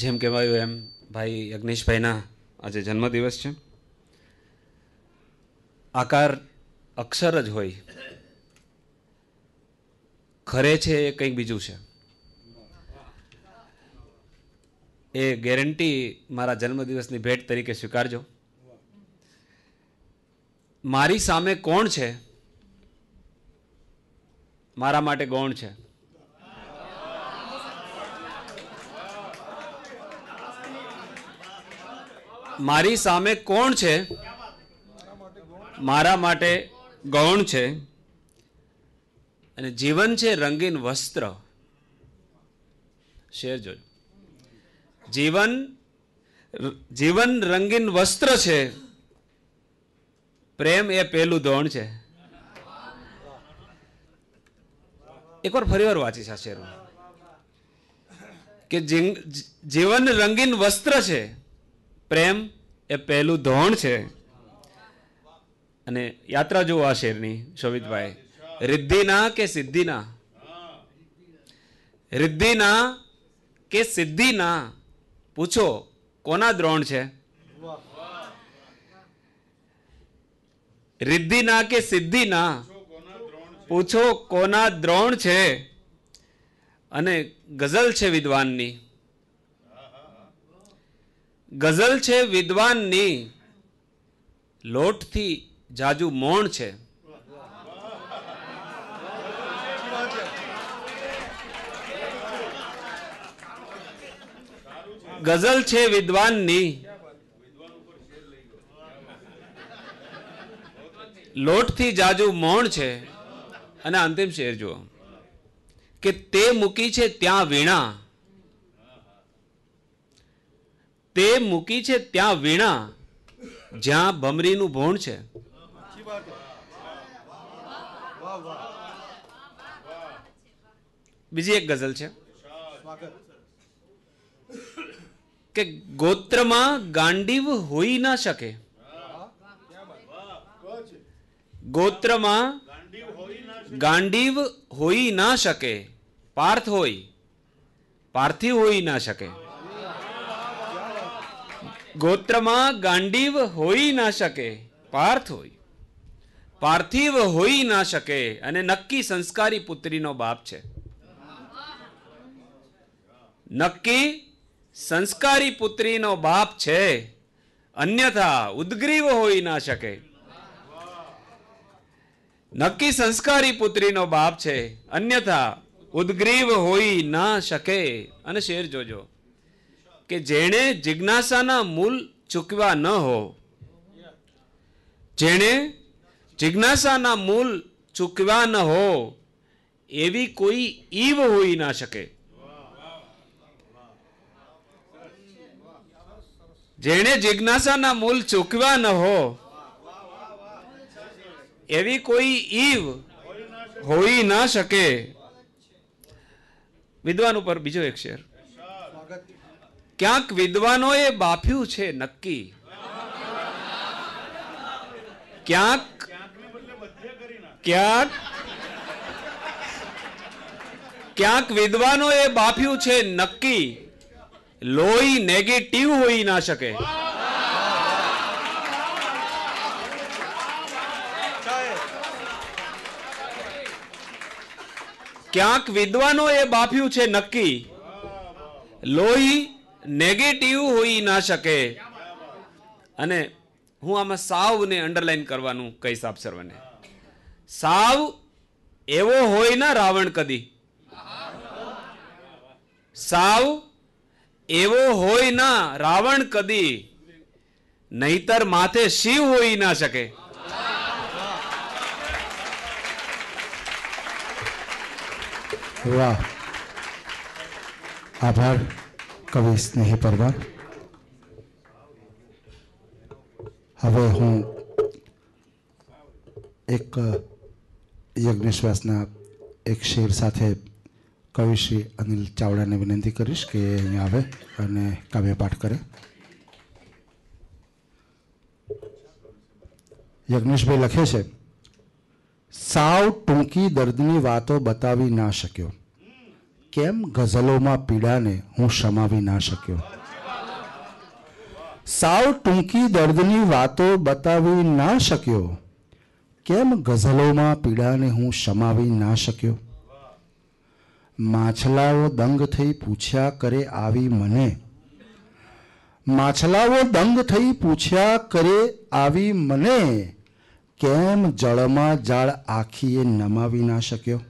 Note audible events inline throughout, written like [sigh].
જેમ કહેવાયું એમ ભાઈ અજ્ઞેશભાઈના આજે જન્મદિવસ છે આકાર અક્ષર જ હોય ખરે છે એ કંઈક બીજું છે એ ગેરંટી મારા જન્મદિવસની ભેટ તરીકે સ્વીકારજો મારી સામે કોણ છે મારા માટે ગૌણ છે મારી સામે કોણ છે મારા માટે ગૌણ છે અને જીવન છે રંગીન વસ્ત્ર શેર જોજો જીવન જીવન રંગીન વસ્ત્ર છે પ્રેમ એ પહેલું ધોણ છે એકવાર ફરીવાર વાંચીશ આ શેરમાં કે જીવન રંગીન વસ્ત્ર છે પ્રેમ એ પહેલું ધોણ છે અને યાત્રા જુઓ આ શેરની શોભિતભાઈ રિદ્ધિના કે સિદ્ધિના રિદ્ધિના કે સિદ્ધિના પૂછો કોના દ્રોણ છે રિદ્ધિના કે સિદ્ધિના પૂછો કોના દ્રોણ છે અને ગઝલ છે વિદ્વાનની ગઝલ છે વિદ્વાનની લોટથી જાજુ મોણ છે ગઝલ છે વિદ્વાનની લોટથી જાજુ મોણ છે અને અંતિમ શેર જુઓ કે તે મૂકી છે ત્યાં વીણા તે મૂકી છે ત્યાં વીણા જ્યાં ભમરીનું ભોણ છે બીજી એક ગઝલ છે કે ગોત્રમાં ગાંડીવ હોઈ ના શકે ગોત્રમાં ગાંડીવ હોઈ ના શકે પાર્થ હોય પાર્થિવ હોઈ ના શકે ગોત્રમાં ગાંડીવ હોઈ ના શકે પાર્થ હોય પાર્થિવ હોઈ ના શકે અને નક્કી સંસ્કારી પુત્રીનો બાપ છે નક્કી સંસ્કારી પુત્રીનો બાપ છે અન્યથા ઉદગ્રીવ હોઈ ના શકે નક્કી સંસ્કારી પુત્રીનો બાપ છે અન્યથા ઉદગ્રીવ હોઈ ના શકે અને શેર જોજો કે જેણે જિજ્ઞાસાના મૂલ ચૂકવા ન હો જેણે જિજ્ઞાસાના મૂલ ચૂકવા ન હો એવી કોઈ ઈવ હોઈ ના શકે જેણે જિજ્ઞાસાના મૂલ ચૂકવા ન હો એવી કોઈ ઈવ હોઈ ના શકે વિદ્વાન ઉપર બીજો એક શેર ક્યાંક વિદ્વાનોએ બાફ્યું છે નક્કી ક્યાંક ક્યાંક ક્યાંક વિદ્વાનોએ બાફ્યું છે નક્કી લોહી નેગેટિવ હોઈ ના શકે ક્યાંક વિદ્વાનોએ બાફ્યું છે નક્કી લોહી નેગેટિવ હોઈ ના શકે અને હું આમાં સાવને અંડરલાઈન કરવાનું કહીશ આપ સર્વને સાવ એવો હોય ના રાવણ કદી સાવ એવો હોય ના રાવણ કદી નહીતર માથે શિવ હોઈ ના શકે વાહ આભાર કવિ સ્નેહી પરમાર હવે હું એક યજ્ઞશ્વાસના એક શેર સાથે કવિ શ્રી અનિલ ચાવડાને વિનંતી કરીશ કે અહીંયા આવે અને કાવ્યપાઠ કરે યજ્ઞેશભાઈ લખે છે સાવ ટૂંકી દર્દની વાતો બતાવી ના શક્યો કેમ ગઝલોમાં પીડાને હું શમાવી ના શક્યો સાવ ટૂંકી દર્દની વાતો બતાવી ના શક્યો કેમ ગઝલોમાં પીડાને હું શમાવી ના શક્યો માછલાઓ દંગ થઈ પૂછ્યા કરે આવી મને માછલાઓ દંગ થઈ પૂછ્યા કરે આવી મને કેમ જળમાં જાળ આખીએ નમાવી ના શક્યો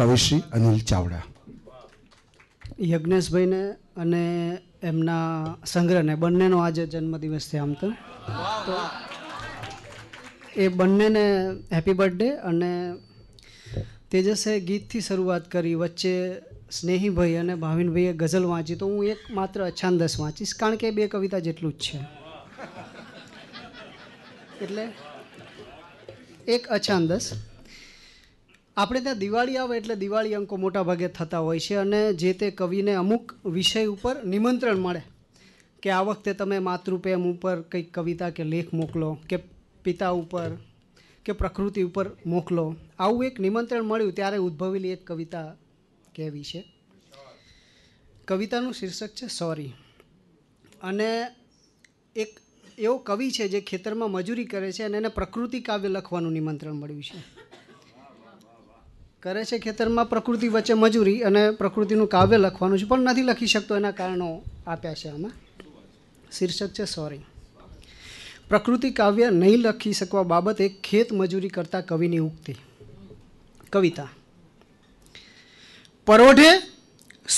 કવિશ્રી અનિલ ચાવડા યજ્ઞેશભાઈને અને એમના સંગ્રહને બંનેનો આજે જન્મદિવસ છે આમ તો એ બંનેને હેપી બર્થડે અને તેજસે ગીતથી શરૂઆત કરી વચ્ચે સ્નેહીભાઈ અને ભાવિનભાઈએ ગઝલ વાંચી તો હું એક માત્ર અછાંદસ વાંચીશ કારણ કે બે કવિતા જેટલું જ છે એટલે એક અછાંદસ આપણે ત્યાં દિવાળી આવે એટલે દિવાળી અંકો મોટા ભાગે થતા હોય છે અને જે તે કવિને અમુક વિષય ઉપર નિમંત્રણ મળે કે આ વખતે તમે માતૃપ્રેમ ઉપર કંઈક કવિતા કે લેખ મોકલો કે પિતા ઉપર કે પ્રકૃતિ ઉપર મોકલો આવું એક નિમંત્રણ મળ્યું ત્યારે ઉદ્ભવેલી એક કવિતા કહેવી છે કવિતાનું શીર્ષક છે સોરી અને એક એવો કવિ છે જે ખેતરમાં મજૂરી કરે છે અને એને પ્રકૃતિ કાવ્ય લખવાનું નિમંત્રણ મળ્યું છે કરે છે ખેતરમાં પ્રકૃતિ વચ્ચે મજૂરી અને પ્રકૃતિનું કાવ્ય લખવાનું છે પણ નથી લખી શકતો એના કારણો આપ્યા છે આમાં શીર્ષક છે સોરી પ્રકૃતિ કાવ્ય નહીં લખી શકવા બાબતે ખેત મજૂરી કરતા કવિની ઉક્તિ કવિતા પરોઢે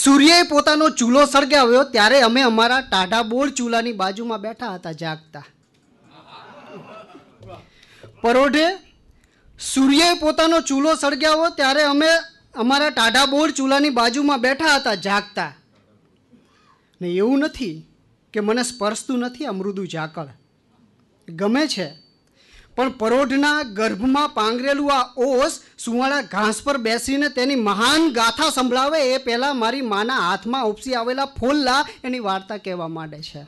સૂર્યએ પોતાનો ચૂલો સળગાવ્યો ત્યારે અમે અમારા ટાઢા બોર ચૂલાની બાજુમાં બેઠા હતા જાગતા પરોઢે સૂર્યએ પોતાનો ચૂલો સળગ્યા હોય ત્યારે અમે અમારા ટાઢા બોર ચૂલાની બાજુમાં બેઠા હતા જાગતા ને એવું નથી કે મને સ્પર્શતું નથી આ ઝાકળ ગમે છે પણ પરોઢના ગર્ભમાં પાંગરેલું આ ઓસ સુવાળા ઘાસ પર બેસીને તેની મહાન ગાથા સંભળાવે એ પહેલાં મારી માના હાથમાં ઉપસી આવેલા ફોલ્લા એની વાર્તા કહેવા માંડે છે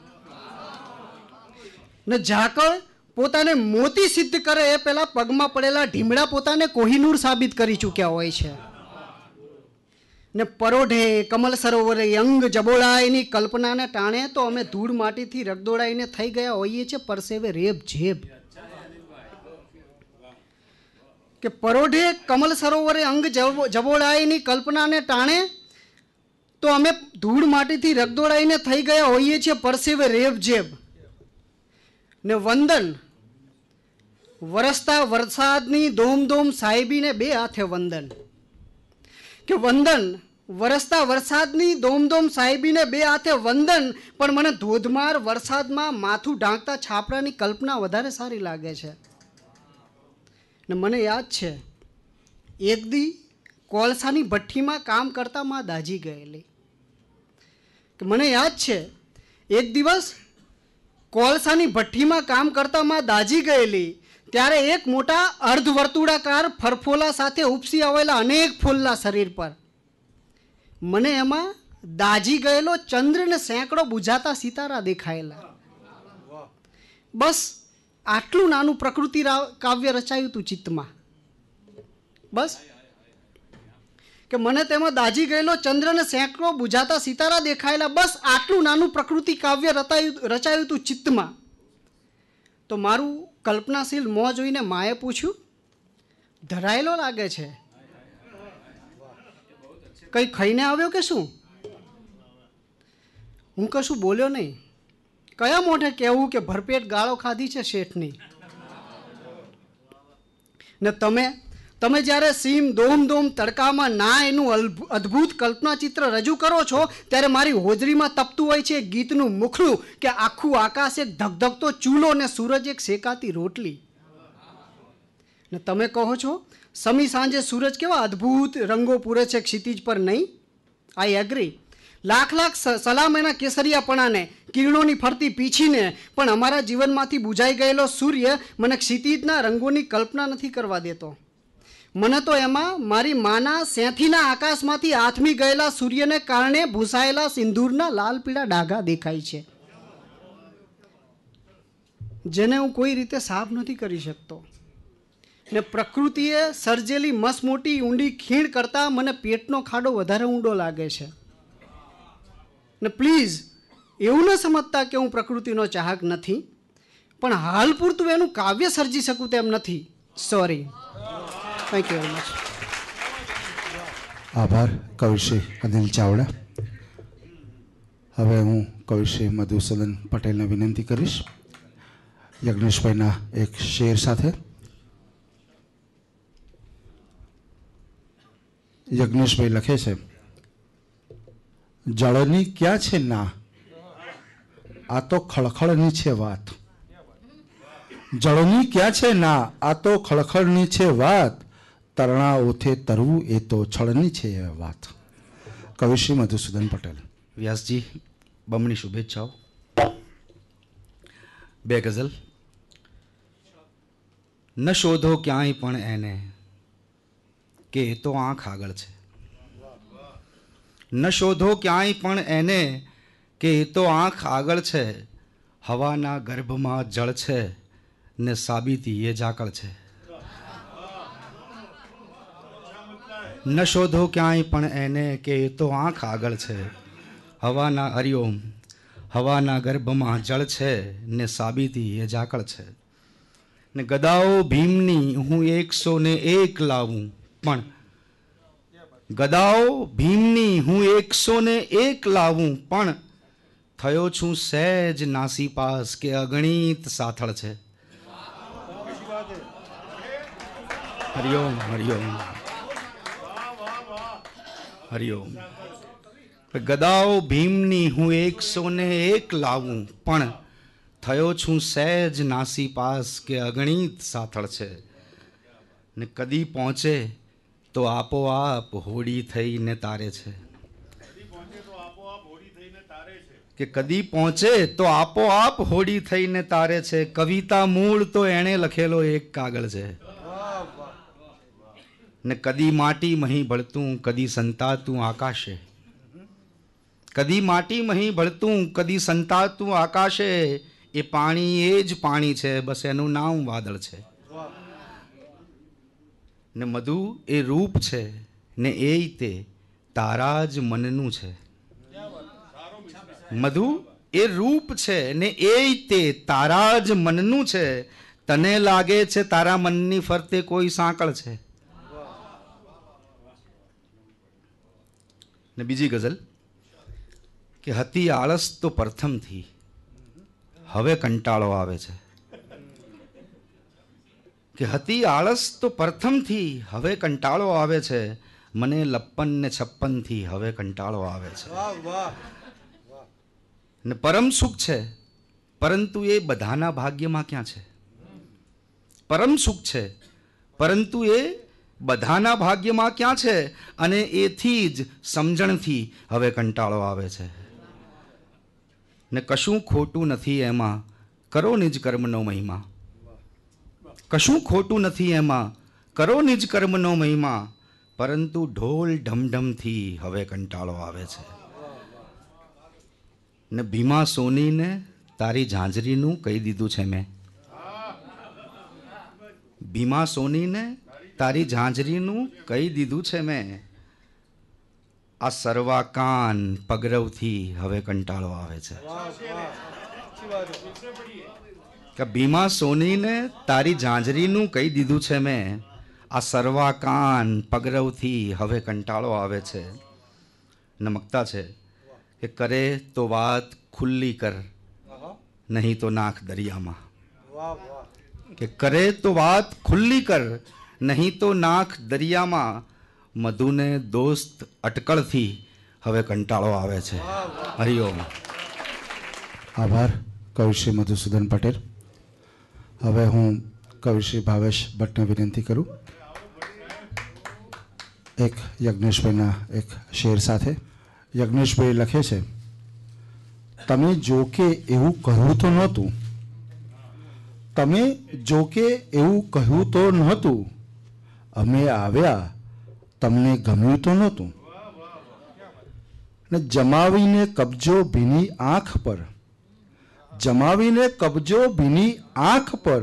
ને ઝાકળ પોતાને મોતી સિદ્ધ કરે એ પહેલાં પગમાં પડેલા ઢીમડા પોતાને કોહિનૂર સાબિત કરી ચૂક્યા હોય છે ને પરોઢે કમલ સરોવરે અંગ જબોળા એની કલ્પનાને ટાણે તો અમે ધૂળ માટીથી રગદોડાઈને થઈ ગયા હોઈએ છીએ પરસેવે રેબ ઝેબ કે પરોઢે કમલ સરોવરે અંગ જબોળાઈની કલ્પનાને ટાણે તો અમે ધૂળ માટીથી રગદોડાઈને થઈ ગયા હોઈએ છીએ પરસેવે રેબ ઝેબ ને વંદન વરસતા વરસાદની ધૂમધૂમ સાહેબીને બે હાથે વંદન કે વંદન વરસતા વરસાદની ધોમધોમ સાહેબીને બે હાથે વંદન પણ મને ધોધમાર વરસાદમાં માથું ઢાંકતા છાપરાની કલ્પના વધારે સારી લાગે છે ને મને યાદ છે એક દી કોલસાની ભઠ્ઠીમાં કામ કરતા માં દાજી ગયેલી કે મને યાદ છે એક દિવસ કોલસાની ભઠ્ઠીમાં કામ કરતા માં દાજી ગયેલી ત્યારે એક મોટા અર્ધવર્તુળાકાર ફરફોલા સાથે ઉપસી આવેલા અનેક ફૂલના શરીર પર મને એમાં દાજી ગયેલો ચંદ્રને સેંકડો બુજાતા સિતારા દેખાયેલા બસ આટલું નાનું પ્રકૃતિ કાવ્ય રચાયું હતું ચિત્તમાં બસ કે મને તેમાં દાઝી ગયેલો ચંદ્રને સેંકડો બુજાતા સિતારા દેખાયેલા બસ આટલું નાનું પ્રકૃતિ કાવ્ય રચાયું રચાયું હતું ચિત્તમાં તો મારું કલ્પનાશીલ મોં જોઈને માએ પૂછ્યું ધરાયેલો લાગે છે કંઈ ખાઈને આવ્યો કે શું હું કશું બોલ્યો નહીં કયા મોઢે કહેવું કે ભરપેટ ગાળો ખાધી છે શેઠની ને તમે તમે જ્યારે સીમ દોમ દોમ તડકામાં ના એનું અદ્ભુત કલ્પના ચિત્ર રજૂ કરો છો ત્યારે મારી હોજરીમાં તપતું હોય છે ગીતનું મુખડું કે આખું આકાશ એક ધગધગતો ચૂલો ને સૂરજ એક શેકાતી રોટલી ને તમે કહો છો સમી સાંજે સૂરજ કેવા અદ્ભુત રંગો પૂરે છે ક્ષિતિજ પર નહીં આઈ એગ્રી લાખ લાખ સલામ એના કેસરિયાપણાને કિરણોની ફરતી પીછીને પણ અમારા જીવનમાંથી બુજાઈ ગયેલો સૂર્ય મને ક્ષિતિજના રંગોની કલ્પના નથી કરવા દેતો મને તો એમાં મારી માના સેંથીના આકાશમાંથી આથમી ગયેલા સૂર્યને કારણે ભૂસાયેલા સિંદૂરના લાલ પીળા ડાઘા દેખાય છે જેને હું કોઈ રીતે સાફ નથી કરી શકતો ને પ્રકૃતિએ સર્જેલી મસમોટી ઊંડી ખીણ કરતાં મને પેટનો ખાડો વધારે ઊંડો લાગે છે ને પ્લીઝ એવું ન સમજતા કે હું પ્રકૃતિનો ચાહક નથી પણ હાલ પૂરતું એનું કાવ્ય સર્જી શકું તેમ નથી sorry thank you very much આભાર કવિશ્રી અનિલ ચાવડા હવે હું કવિશ્રી મધુસૂદન પટેલને વિનંતી કરીશ યજ્ઞેશભાઈના એક શેર સાથે યજ્ઞેશભાઈ લખે છે જળની ક્યાં છે ના આ તો ખળખળની છે વાત જળની ક્યાં છે ના આ તો ખળખળની છે વાત તરણા ઓથે તરવું એ તો છળની છે એ વાત કવિશ્રી મધુસૂદન પટેલ વ્યાસજી બમણી શુભેચ્છાઓ બે ગઝલ ન શોધો ક્યાંય પણ એને કે એ તો આંખ આગળ છે ન શોધો ક્યાંય પણ એને કે એ તો આંખ આગળ છે હવાના ગર્ભમાં જળ છે ને સાબિતી એ ઝાકળ છે ન શોધો ક્યાંય પણ એને કે એ તો આંખ આગળ છે હવાના હરિઓમ હવાના ગર્ભમાં જળ છે ને સાબિતી એ ઝાકળ છે ને ગદાઓ ભીમની હું એકસો ને એક લાવું પણ ગદાઓ ભીમની હું એકસો ને એક લાવું પણ થયો છું સહેજ નાસીપાસ કે અગણિત સાથળ છે હરિઓમ હરિઓમ હરિઓમ ગદાઓ ભીમની હું એકસો ને એક લાવું પણ થયો છું સહેજ નાસી પાસ કે અગણિત સાથળ છે ને કદી પહોંચે તો આપોઆપ હોડી થઈને તારે છે કે કદી પહોંચે તો આપોઆપ હોડી થઈને તારે છે કવિતા મૂળ તો એણે લખેલો એક કાગળ છે ને કદી માટી મહી ભળતું કદી સંતાતું આકાશે કદી માટી મહી ભળતું કદી સંતાતું આકાશે એ પાણી એ જ પાણી છે બસ એનું નામ વાદળ છે ને મધુ એ રૂપ છે ને એ તે તારા જ મનનું છે મધુ એ રૂપ છે ને એ તે તારા જ મનનું છે તને લાગે છે તારા મનની ફરતે કોઈ સાંકળ છે ને બીજી ગઝલ કે હતી આળસ તો પ્રથમથી હવે કંટાળો આવે છે કે હતી આળસ તો પ્રથમથી હવે કંટાળો આવે છે મને લપ્પન ને છપ્પનથી હવે કંટાળો આવે છે ને પરમ સુખ છે પરંતુ એ બધાના ભાગ્યમાં ક્યાં છે પરમ સુખ છે પરંતુ એ બધાના ભાગ્યમાં ક્યાં છે અને એથી જ સમજણથી હવે કંટાળો આવે છે ને કશું ખોટું નથી એમાં કરો નિજ કર્મનો મહિમા કશું ખોટું નથી એમાં કરો નિજ કર્મનો મહિમા પરંતુ ઢોલ ઢમઢમથી હવે કંટાળો આવે છે ને ભીમા સોનીને તારી ઝાંઝરીનું કહી દીધું છે મેં ભીમા સોનીને તારી ઝાંઝરીનું કહી દીધું છે મેં આ સર્વા કાન પગરવથી હવે કંટાળો આવે છે કે ભીમા સોનીને તારી ઝાંઝરીનું કહી દીધું છે મેં આ સર્વા કાન પગરવથી હવે કંટાળો આવે છે નમકતા છે કે કરે તો વાત ખુલ્લી કર નહીં તો નાખ દરિયામાં કે કરે તો વાત ખુલ્લી કર નહીં તો નાખ દરિયામાં મધુને દોસ્ત અટકળથી હવે કંટાળો આવે છે હરિઓમ આભાર કવિશ્રી મધુસૂદન પટેલ હવે હું કવિશ્રી ભાવેશ ભટ્ટને વિનંતી કરું એક યજ્ઞેશભાઈના એક શેર સાથે યજ્ઞેશભાઈ લખે છે તમે જો કે એવું કહ્યું તો નહોતું તમે જો કે એવું કહ્યું તો નહોતું અમે આવ્યા તમને ગમ્યું તો નહોતું ને જમાવીને કબજો ભીની આંખ પર જમાવીને કબજો ભીની આંખ પર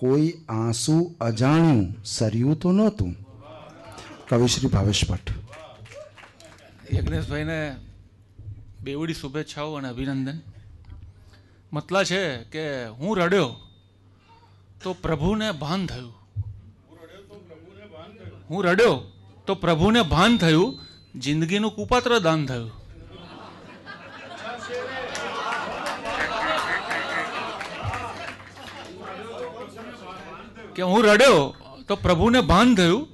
કોઈ આંસુ અજાણ્યું સર્યું તો નહોતું કવિશ્રી ભાવેશ ભટ્ટ યજ્ઞેશભાઈને બેવડી શુભેચ્છાઓ અને અભિનંદન મતલા છે કે હું રડ્યો તો પ્રભુને ભાન થયું હું રડ્યો તો પ્રભુને ભાન થયું જિંદગીનું કુપાત્ર દાન થયું કે હું રડ્યો તો પ્રભુને ભાન થયું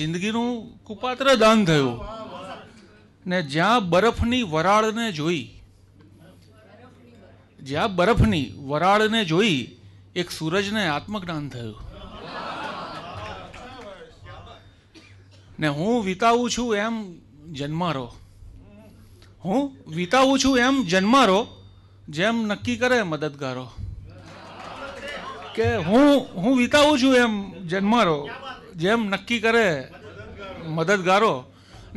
જિંદગીનું કુપાત્ર દાન થયું ને જ્યાં બરફની વરાળને જોઈ જ્યાં બરફની વરાળને જોઈ એક સૂરજને આત્મજ્ઞાન થયું ને હું વિતાવું છું એમ જન્મારો હું વિતાવું છું એમ જન્મારો જેમ નક્કી કરે મદદગારો કે હું હું વિતાવું છું એમ જન્મારો જેમ નક્કી કરે મદદગારો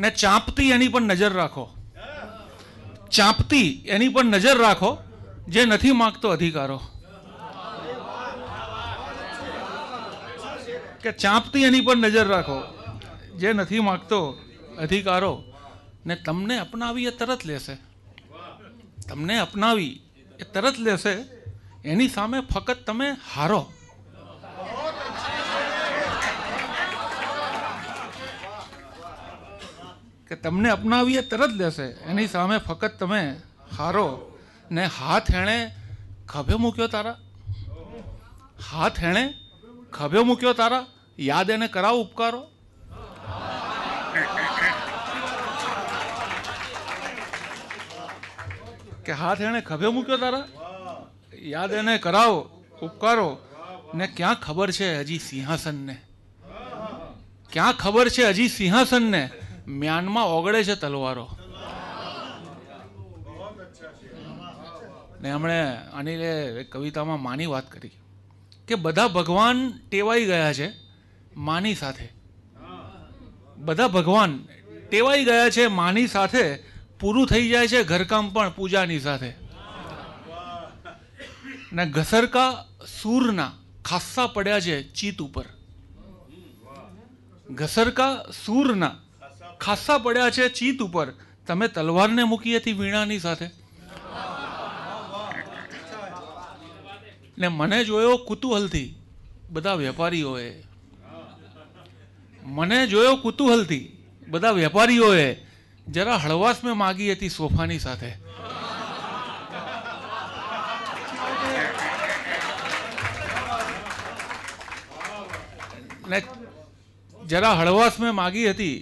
ને ચાંપતી એની પર નજર રાખો ચાંપતી એની પર નજર રાખો જે નથી માગતો અધિકારો કે ચાંપતી એની પર નજર રાખો જે નથી માગતો અધિકારો ને તમને અપનાવી એ તરત લેશે તમને અપનાવી એ તરત લેશે એની સામે ફક્ત તમે હારો કે તમને અપનાવી એ તરત લેશે એની સામે ફક્ત તમે હારો ને હાથ એણે ખભે મૂક્યો તારા હાથ એણે ખભે મૂક્યો તારા યાદ એને કરાવ ઉપકારો કે હાથ એણે ખભે મૂક્યો તારા યાદ એને કરાવો ઉપકારો ને ક્યાં ખબર છે હજી સિંહાસનને ક્યાં ખબર છે હજી સિંહાસનને મ્યાનમાં ઓગળે છે તલવારો ને હમણે અનિલે કવિતામાં માની વાત કરી કે બધા ભગવાન ટેવાઈ ગયા છે માની સાથે બધા ભગવાન ટેવાઈ ગયા છે માની સાથે પૂરું થઈ જાય છે ઘરકામ પણ પૂજાની સાથે ને ઘસરકા સૂરના ખાસ્સા પડ્યા છે ચીત ઉપર ઘસરકા સૂરના ખાસ્સા પડ્યા છે ચીત ઉપર તમે તલવારને મૂકી હતી વીણાની સાથે ને મને જોયો કુતૂહલથી બધા વેપારીઓએ મને જોયો કુતૂહલથી બધા વેપારીઓએ જરા હળવાશ મેં માગી હતી સોફાની સાથે ને જરા હળવાશ મેં માગી હતી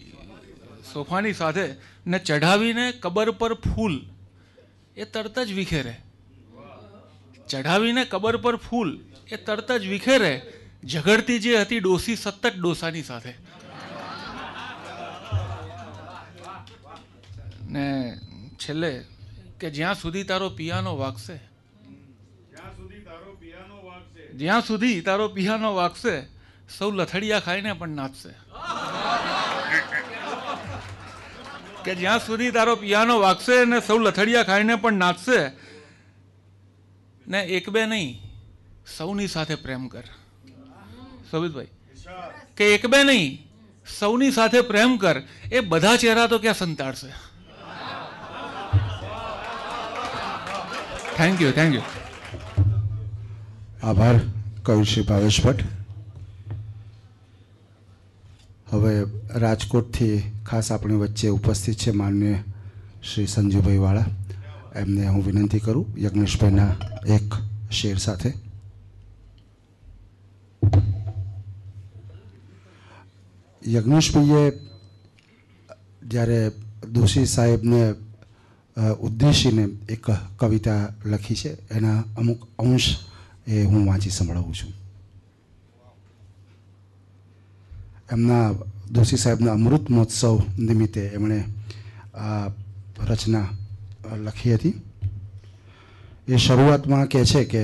સોફાની સાથે ને ચઢાવીને કબર પર ફૂલ એ તરત જ વિખેરે ચઢાવીને કબર પર ફૂલ એ તરત જ વિખેરે ઝઘડતી જે હતી ડોસી સતત ડોસાની સાથે ને છેલ્લે કે જ્યાં સુધી તારો પિયાનો વાગશે જ્યાં સુધી તારો પિયાનો વાગશે સૌ લથડિયા ખાઈને પણ નાચશે કે જ્યાં સુધી તારો પિયાનો વાગશે ને સૌ લથડિયા ખાઈને પણ નાચશે ને એક બે નહીં સૌની સાથે પ્રેમ કર સવિતભાઈ કે એક બે નહીં સૌની સાથે પ્રેમ કર એ બધા ચહેરા તો ક્યાં સંતાડશે થેન્ક યુ થેન્ક યુ આભાર કવિ શ્રી ભાવેશ ભટ્ટ હવે રાજકોટથી ખાસ આપણી વચ્ચે ઉપસ્થિત છે માન્ય શ્રી સંજુભાઈ વાળા એમને હું વિનંતી કરું યજ્ઞેશભાઈના એક શેર સાથે યજ્ઞેશભાઈએ જ્યારે દોશી સાહેબને ઉદ્દેશીને એક કવિતા લખી છે એના અમુક અંશ એ હું વાંચી સંભળાવું છું એમના દોશી સાહેબના અમૃત મહોત્સવ નિમિત્તે એમણે આ રચના લખી હતી એ શરૂઆતમાં કહે છે કે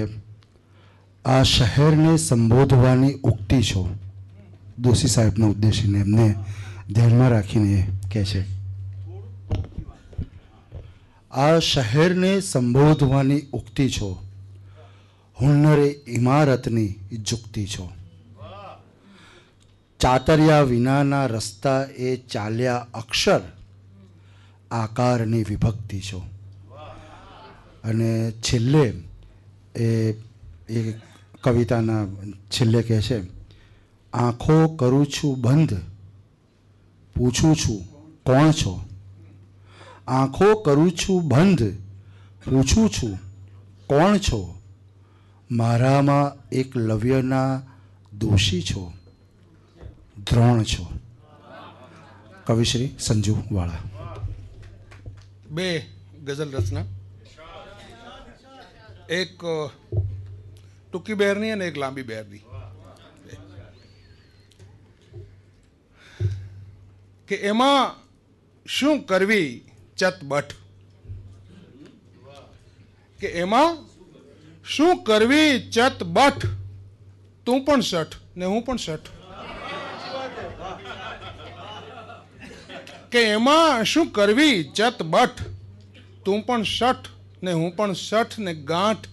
આ શહેરને સંબોધવાની ઉક્તિ છો દોશી સાહેબને ઉદ્દેશીને એમને ધ્યાનમાં રાખીને કહે છે આ શહેરને સંબોધવાની ઉક્તિ છો હુન્નરે ઇમારતની જુક્તિ છો ચાતર્યા વિનાના રસ્તા એ ચાલ્યા અક્ષર આકારની વિભક્તિ છો અને છેલ્લે એ કવિતાના છેલ્લે કહે છે આંખો કરું છું બંધ પૂછું છું કોણ છો આંખો કરું છું બંધ પૂછું છું કોણ છો મારામાં એક લવ્યના દોષી છો દ્રોણ છો કવિશ્રી સંજુ વાળા બે ગઝલ રચના એક ટૂંકી બેરની અને એક લાંબી બેરની કે એમાં શું કરવી ચતબટ કે એમાં શું કરવી ચતબટ તું પણ સઠ ને હું પણ સઠ કે એમાં શું કરવી ચતબટ તું પણ સઠ ને હું પણ સઠ ને ગાંઠ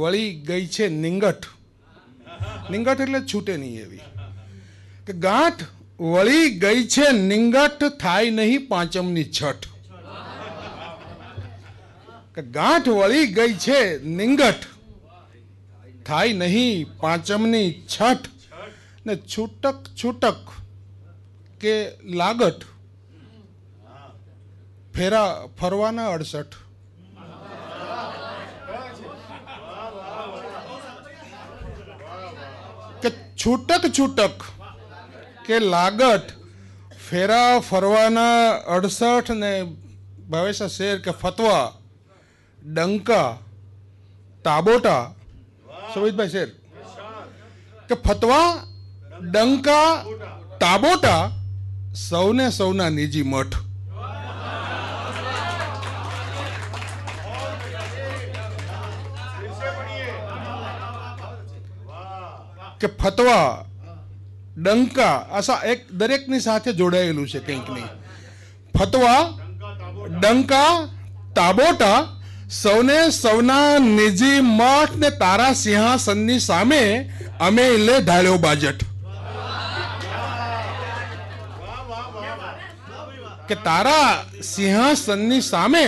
વળી ગઈ છે નિંગઠ નિંગઠ એટલે છૂટે નહીં એવી કે ગાંઠ વળી ગઈ છે નિંગઠ થાય નહીં પાંચમની છઠ ગાંઠ વળી ગઈ છે નિંગઠ થાય નહીં પાંચમની છઠ ને છૂટક છૂટક કે લાગટ ફેરા ફરવાના અડસઠ કે છૂટક છૂટક કે લાગટ ફેરા ફરવાના અડસઠ ને ભાવેશા શેર કે ફતવા ડંકા તાબોટા સુમિતભાઈ શેર કે ફતવા ડંકા તાબોટા સૌને સૌના નિજી મઠ કે ફતવા ડંકા આશા એક દરેકની સાથે જોડાયેલું છે કંઈક નહીં ફતવા ડંકા તાબોટા સૌને સૌના નિજી મઠ ને તારા સિંહાસનની સામે અમે લે ઢાળ્યો બાજટ કે તારા સિંહાસનની સામે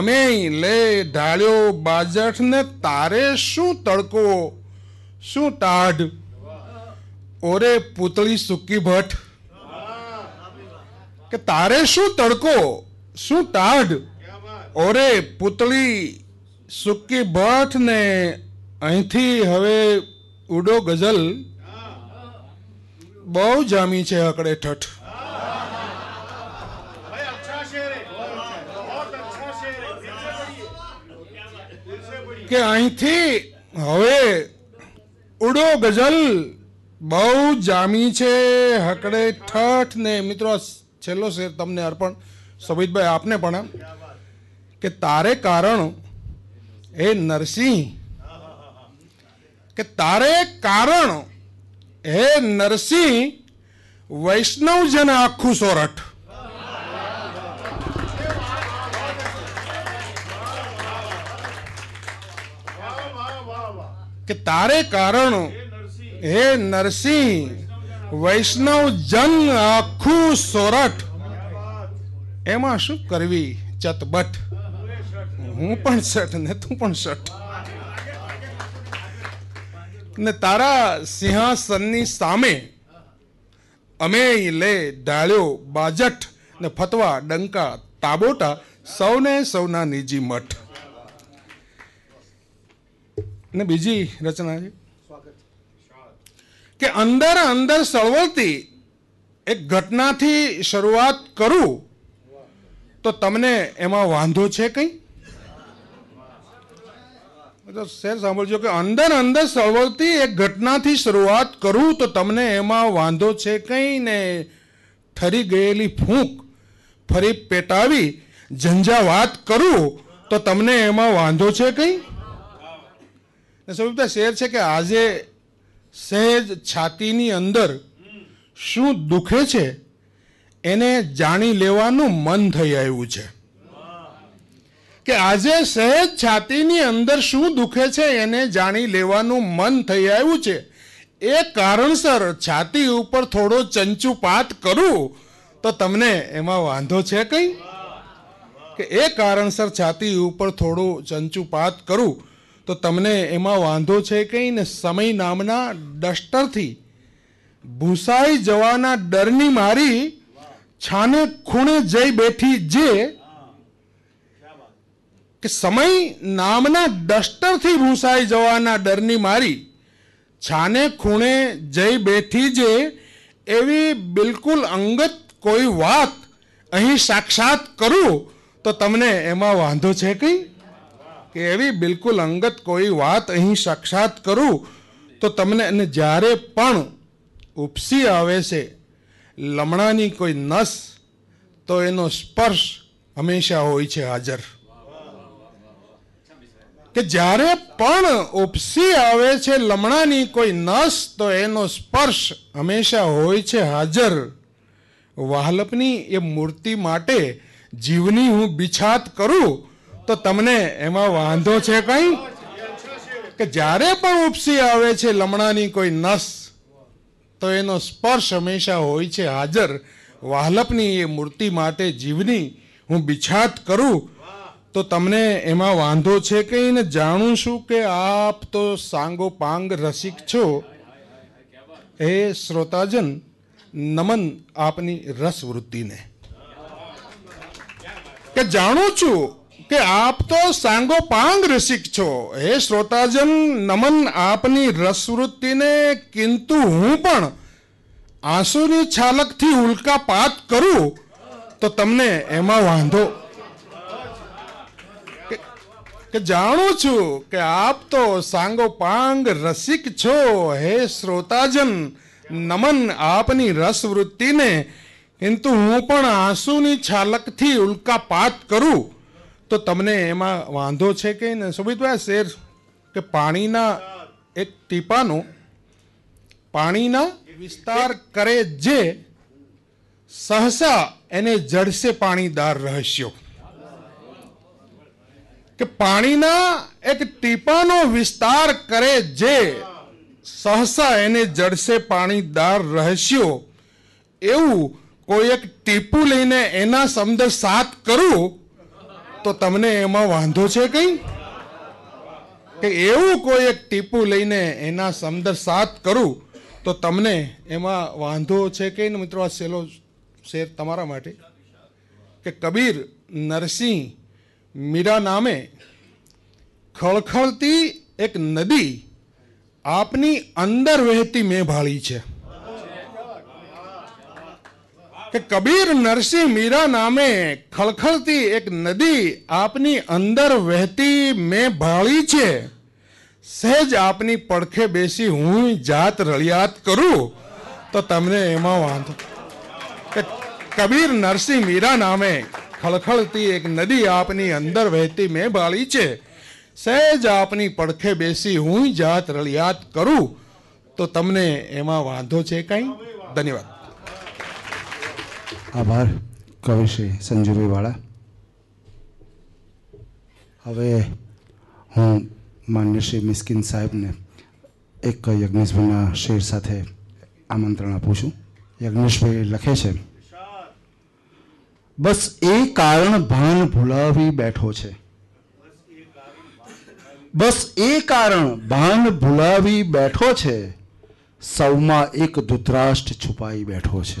અમે લે ઢાળ્યો બાજટ ને તારે શું તડકો શું ટાઢ ઓરે પૂતળી સુકી ભટ્ટ કે તારે શું તડકો શું ટાઢ ઓરે પૂતળી સુકી ભટ્ટ ને અહીંથી હવે ઉડો ગઝલ બહુ જામી છે હકડે ઠઠ કે અહીંથી હવે ઉડો ગઝલ બહુ જામી છે હકડે ઠઠ ને મિત્રો છેલ્લો શેર તમને અર્પણ સવિતભાઈ આપને પણ કે તારે કારણ એ નરસિંહ કે તારે કારણ હે નરસિંહ વૈષ્ણવજન આખું સોરઠ કે તારે કારણ હે નરસિંહ વૈષ્ણવ જન આખું સોરઠ એમાં શું કરવી ચતબટ હું પણ સઠ ને તું પણ સઠ ને તારા સિંહાસનની સામે અમે લે ઢાળ્યો બાજઠ ને ફતવા ડંકા તાબોટા સૌને સૌના નિજી મઠ ને બીજી રચના છે કે અંદર અંદર સળવળતી એક ઘટનાથી શરૂઆત કરું તો તમને એમાં વાંધો છે કંઈ શેર સાંભળજો કે અંદર અંદર સળવળતી એક ઘટનાથી શરૂઆત કરું તો તમને એમાં વાંધો છે કંઈ ને થરી ગયેલી ફૂંક ફરી પેટાવી ઝંઝાવાત કરું તો તમને એમાં વાંધો છે કંઈ સૌ શેર છે કે આજે સહેજ છાતીની અંદર શું દુખે છે એને જાણી લેવાનું મન થઈ આવ્યું છે કે આજે સહેજ છાતીની અંદર શું દુખે છે એને જાણી લેવાનું મન થઈ આવ્યું છે એ કારણસર છાતી ઉપર થોડો ચંચુપાત કરું તો તમને એમાં વાંધો છે કંઈ કે એ કારણસર છાતી ઉપર થોડું ચંચુપાત કરું તો તમને એમાં વાંધો છે કંઈ ને સમય નામના ડસ્ટરથી ભૂસાઈ જવાના ડરની મારી છાને ખૂણે જઈ બેઠી જે કે સમય નામના ડસ્ટરથી ભૂસાઈ જવાના ડરની મારી છાને ખૂણે જઈ બેઠી જે એવી બિલકુલ અંગત કોઈ વાત અહીં સાક્ષાત કરું તો તમને એમાં વાંધો છે કંઈ કે એવી બિલકુલ અંગત કોઈ વાત અહીં સાક્ષાત કરું તો તમને અને જ્યારે પણ ઉપસી આવે છે લમણાની કોઈ નસ તો એનો સ્પર્શ હંમેશા હોય છે હાજર કે જ્યારે પણ ઉપસી આવે છે લમણાની કોઈ નસ તો એનો સ્પર્શ હંમેશા હોય છે હાજર વાહલપની એ મૂર્તિ માટે જીવની હું બિછાત કરું તો તમને એમાં વાંધો છે કંઈ કે જ્યારે પણ ઉપસી આવે છે લમણાની કોઈ નસ તો એનો સ્પર્શ હંમેશા હોય છે હાજર વાહલપની એ મૂર્તિ માટે જીવની હું બિછાત કરું તો તમને એમાં વાંધો છે કે ને જાણું છું કે આપ તો સાંગો પાંગ રસિક છો એ શ્રોતાજન નમન આપની રસ વૃત્તિને કે જાણું છું કે આપ તો સાંગો પાંગ રસિક છો હે શ્રોતાજન નમન આપની રસવૃત્તિને કિંતુ હું પણ આંસુની છાલકથી ઉલ્કાપાત કરું તો તમને એમાં વાંધો કે જાણું છું કે આપ તો સાંગો પાંગ રસિક છો હે શ્રોતાજન નમન આપની રસવૃત્તિને કિંતુ હું પણ આંસુની છાલકથી ઉલ્કાપાત કરું તો તમને એમાં વાંધો છે કે ને સુમિતભાઈ શેર કે પાણીના એક ટીપાનું પાણીના વિસ્તાર કરે જે સહસા એને જડશે પાણીદાર રહસ્યો કે પાણીના એક ટીપાનો વિસ્તાર કરે જે સહસા એને જડશે પાણીદાર રહસ્યો એવું કોઈ એક ટીપું લઈને એના શબ્દ સાત કરવું તો તમને એમાં વાંધો છે કંઈ કે એવું કોઈ એક ટીપું લઈને એના સમદર સાથ કરું તો તમને એમાં વાંધો છે કે મિત્રો આ સેલો શેર તમારા માટે કે કબીર નરસિંહ મીરા નામે ખળખળતી એક નદી આપની અંદર વહેતી મેં ભાળી છે કે કબીર નરસિંહ મીરા નામે ખળખળતી એક નદી આપની અંદર વહેતી મેં ભાળી છે સહેજ આપની પડખે બેસી હું જાત રળિયાત કરું તો તમને એમાં વાંધો કે કબીર નરસિંહ મીરા નામે ખળખળતી એક નદી આપની અંદર વહેતી મેં ભાળી છે સહેજ આપની પડખે બેસી હું જાત રળિયાત કરું તો તમને એમાં વાંધો છે કંઈ ધન્યવાદ આભાર કવિશ્રી સંજુભાઈવાળા હવે હું માન્ય શ્રી મિસ્કિન સાહેબને એક યજ્ઞેશભાઈના શેર સાથે આમંત્રણ આપું છું યજ્ઞેશભાઈ લખે છે બસ એ કારણ ભાન ભૂલાવી બેઠો છે બસ એ કારણ ભાન ભૂલાવી બેઠો છે સૌમાં એક ધૂતરાષ્ટ્ર છુપાઈ બેઠો છે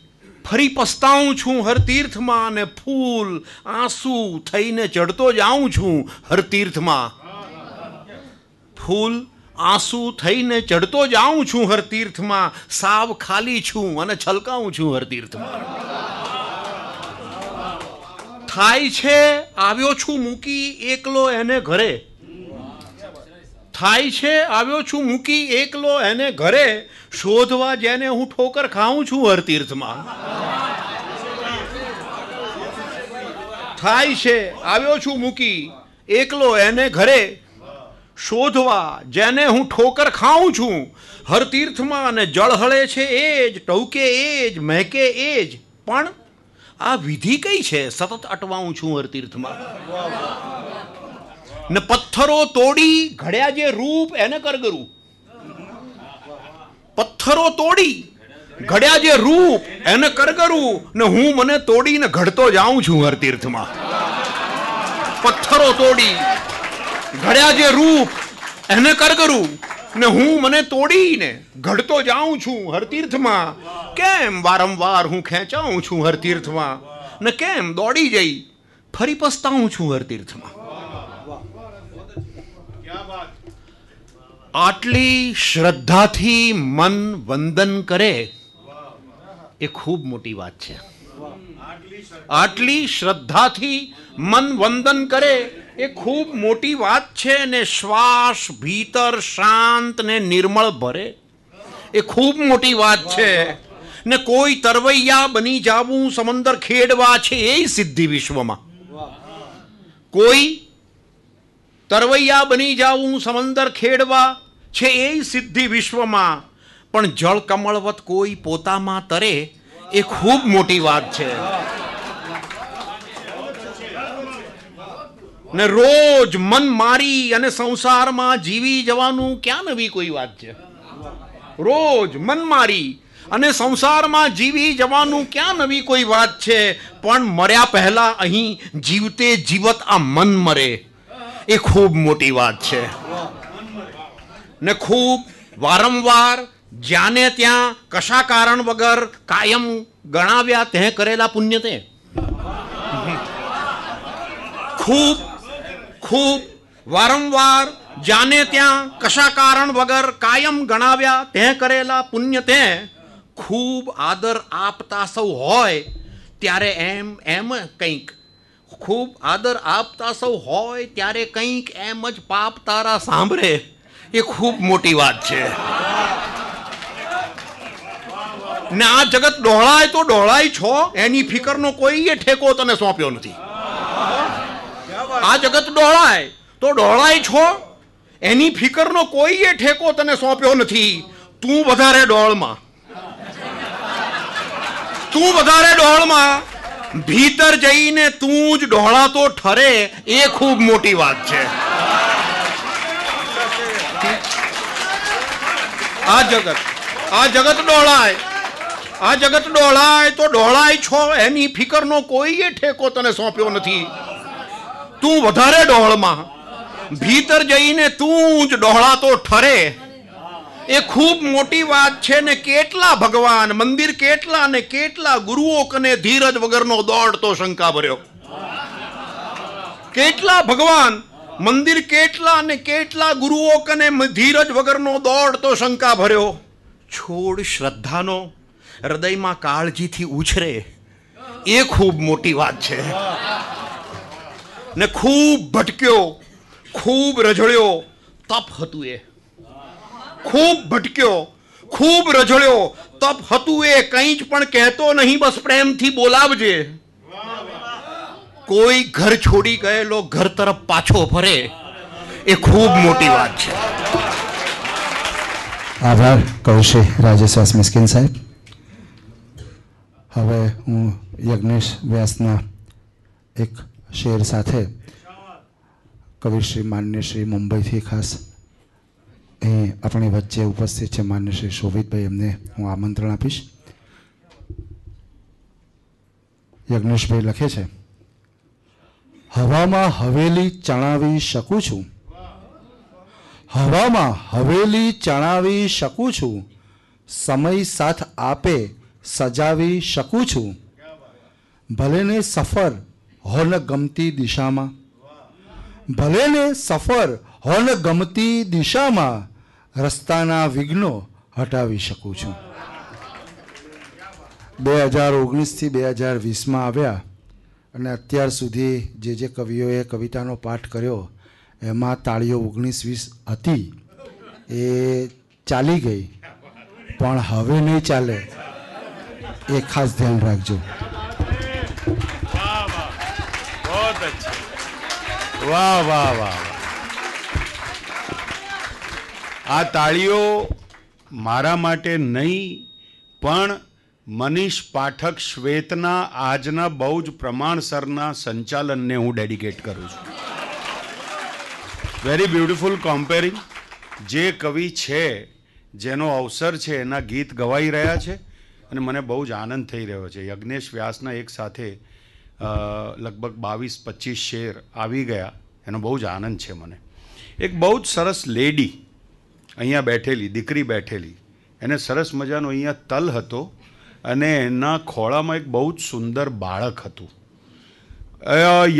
ફરી પસ્તાઉં છું હર તીર્થમાં ને ફૂલ આંસુ થઈને ચડતો જાઉં છું હરતીર્થમાં ફૂલ આંસુ થઈને ચડતો જાઉં છું હર તીર્થમાં સાવ ખાલી છું અને છલકાઉં છું હરતીર્થમાં થાય છે આવ્યો છું મૂકી એકલો એને ઘરે થાય છે આવ્યો છું મૂકી એકલો એને ઘરે શોધવા જેને હું ઠોકર ખાઉં છું હરતીર્થમાં થાય છે આવ્યો છું મૂકી એકલો એને ઘરે શોધવા જેને હું ઠોકર ખાઉં છું હરતીર્થમાં અને જળ હળે છે એ જ ટવકે એ જ મહેકે એ જ પણ આ વિધિ કઈ છે સતત અટવાઉં છું હરતીર્થમાં ને પથ્થરો તોડી ઘડ્યા જે રૂપ એને કરગરું પથ્થરો તોડી ઘડ્યા જે રૂપ એને કરગરું ને હું મને તોડીને ઘડતો જાઉં છું હર તીર્થમાં પથ્થરો તોડી ઘડ્યા જે રૂપ એને કરગરું ને હું મને તોડીને ઘડતો જાઉં છું હર તીર્થમાં કેમ વારંવાર હું ખેંચાઉં છું હર તીર્થમાં ને કેમ દોડી જઈ ફરી પસ્તાઉં છું હર તીર્થમાં આટલી શ્રદ્ધાથી મન વંદન કરે એ ખૂબ મોટી વાત છે આટલી શ્રદ્ધાથી મન વંદન કરે એ ખૂબ મોટી વાત છે ને શ્વાસ ભીતર શાંત ને નિર્મળ ભરે એ ખૂબ મોટી વાત છે ને કોઈ તરવૈયા બની જાવું સમંદર ખેડવા છે એ સિદ્ધિ વિશ્વમાં કોઈ તરવૈયા બની જાઉં સમંદર ખેડવા છે એ સિદ્ધિ વિશ્વમાં પણ જળ કમળવત કોઈ પોતામાં તરે એ ખૂબ મોટી વાત છે ને રોજ મન મારી અને સંસારમાં જીવી જવાનું ક્યાં નવી કોઈ વાત છે રોજ મન મારી અને સંસારમાં જીવી જવાનું ક્યાં નવી કોઈ વાત છે પણ મર્યા પહેલા અહીં જીવતે જીવત આ મન મરે એ ખૂબ મોટી વાત છે ને ખૂબ વારંવાર જ્યાંને ત્યાં કશા કારણ વગર કાયમ ગણાવ્યા તે કરેલા પુણ્ય તે ખૂબ ખૂબ વારંવાર જાને ત્યાં કશા કારણ વગર કાયમ ગણાવ્યા તે કરેલા પુણ્ય તે ખૂબ આદર આપતા સૌ હોય ત્યારે એમ એમ કંઈક ખૂબ આદર આપતા સૌ હોય ત્યારે કંઈક એમ જ પાપ તારા સાંભળે એ ખૂબ મોટી વાત છે ને આ જગત ડોળાય તો ડોળાય છો એની ફિકરનો કોઈએ ઠેકો તને સોંપ્યો નથી આ જગત ડોળાય તો ડોળાય છો એની ફિકરનો કોઈએ ઠેકો તને સોંપ્યો નથી તું વધારે ડોળમાં તું વધારે ડોળમાં ભીતર જઈને તું જ ડોળાતો ઠરે એ ખૂબ મોટી વાત છે આ જગત આ જગત ડોળાય આ જગત ડોળાય તો ડોળાય છો એની ફિકરનો કોઈએ ઠેકો તને સોંપ્યો નથી તું વધારે ડોળમાં ભીતર જઈને તું જ ડોળાતો ઠરે એ ખૂબ મોટી વાત છે ને કેટલા ભગવાન મંદિર કેટલા ને કેટલા ગુરુઓ કને ધીરજ વગરનો દોડતો શંકા ભર્યો કેટલા ભગવાન મંદિર કેટલા ને કેટલા ગુરુઓ કને ધીરજ વગરનો દોડતો શંકા ભર્યો છોડ શ્રદ્ધાનો હૃદયમાં કાળજીથી ઉછરે એ ખૂબ મોટી વાત છે ને ખૂબ ભટક્યો ખૂબ રઝળ્યો તપ હતું એ ખૂબ ભટક્યો ખૂબ રજળ્યો તપ હતું એ કંઈ જ પણ કહેતો નહીં બસ પ્રેમથી બોલાવજે કોઈ ઘર છોડી ગયેલો ઘર તરફ પાછો ફરે એ ખૂબ મોટી વાત છે આભાર કહું છે રાજેશ મિસ્કિન સાહેબ હવે હું યજ્ઞેશ વ્યાસના એક શેર સાથે કવિશ્રી માન્યશ્રી મુંબઈથી ખાસ અહીં આપણી વચ્ચે ઉપસ્થિત છે માન્ય શ્રી શોભિતભાઈ એમને હું આમંત્રણ આપીશ યજ્ઞેશભાઈ લખે છે હવામાં હવેલી ચણાવી શકું છું હવામાં હવેલી ચણાવી શકું છું સમય સાથ આપે સજાવી શકું છું ભલે ને સફર હોન ગમતી દિશામાં ને સફર હોન ગમતી દિશામાં રસ્તાના વિઘ્નો હટાવી શકું છું બે હજાર ઓગણીસથી બે હજાર વીસમાં આવ્યા અને અત્યાર સુધી જે જે કવિઓએ કવિતાનો પાઠ કર્યો એમાં તાળીઓ ઓગણીસ વીસ હતી એ ચાલી ગઈ પણ હવે નહીં ચાલે એ ખાસ ધ્યાન રાખજો વાહ વાહ વાહ આ તાળીઓ મારા માટે નહીં પણ મનીષ પાઠક શ્વેતના આજના બહુ જ પ્રમાણસરના સંચાલનને હું ડેડિકેટ કરું છું વેરી બ્યુટિફુલ કોમ્પેરિંગ જે કવિ છે જેનો અવસર છે એના ગીત ગવાઈ રહ્યા છે અને મને બહુ જ આનંદ થઈ રહ્યો છે યજ્ઞેશ વ્યાસના એક સાથે લગભગ બાવીસ પચીસ શેર આવી ગયા એનો બહુ જ આનંદ છે મને એક બહુ જ સરસ લેડી અહીંયા બેઠેલી દીકરી બેઠેલી એને સરસ મજાનો અહીંયા તલ હતો અને એના ખોળામાં એક બહુ જ સુંદર બાળક હતું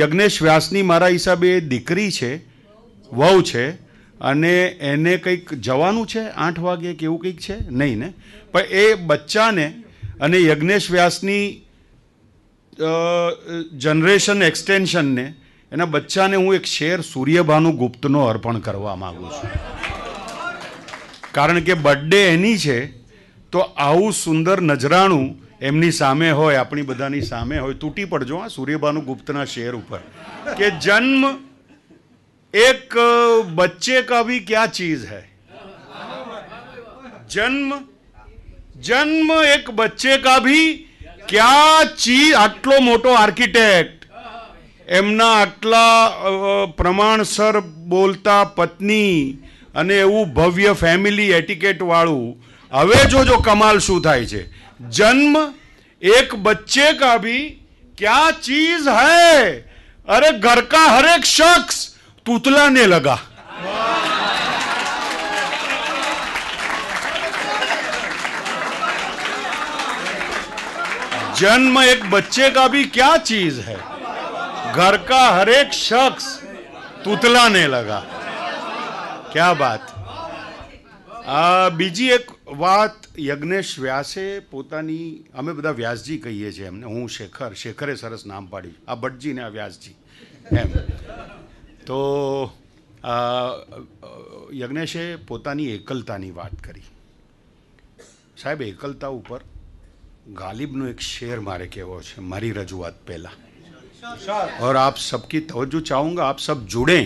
યજ્ઞેશ વ્યાસની મારા હિસાબે દીકરી છે વહુ છે અને એને કંઈક જવાનું છે આઠ વાગે કે એવું કંઈક છે નહીં ને પણ એ બચ્ચાને અને યજ્ઞેશ વ્યાસની જનરેશન એક્સટેન્શનને એના બચ્ચાને હું એક શેર સૂર્યભાનુ ગુપ્તનો અર્પણ કરવા માગું છું કારણ કે બર્થડે એની છે તો આવું સુંદર નજરાણું એમની સામે હોય આપણી બધાની સામે હોય તૂટી પડજો આ સૂર્યભાનુ ગુપ્તના શેર ઉપર કે જન્મ એક બચ્ચે કા ભી ચીજ હૈ જન્મ જન્મ એક બચ્ચે કાભી ભી ચીજ આટલો મોટો આર્કિટેક્ટ એમના આટલા પ્રમાણસર બોલતા પત્ની અને એવું ભવ્ય ફેમિલી એટિકેટવાળું હવે જોજો કમાલ શું થાય છે જન્મ એક બચ્ચે કા ભી ક્યા ચીજ હૈ અરે ઘર કા હરેક શખ્સ તૂતલાને લગા જન્મ એક બચ્ચે કા ભી क्या चीज હૈ ઘર કા હરેક શખ્સ शख्स तुतलाने लगा ક્યા વાત બીજી એક વાત યજ્ઞેશ વ્યાસે પોતાની અમે બધા વ્યાસજી કહીએ છીએ એમને હું શેખર શેખરે સરસ નામ પાડી આ ભટજી ને આ વ્યાસજી એમ તો યજ્ઞેશે પોતાની એકલતાની વાત કરી સાહેબ એકલતા ઉપર ગાલિબનો એક શેર મારે કહેવો છે મારી રજૂઆત પહેલાં ઓર આપ સબકી તવજ્જો ચાહુંગા આપ સબ જુડે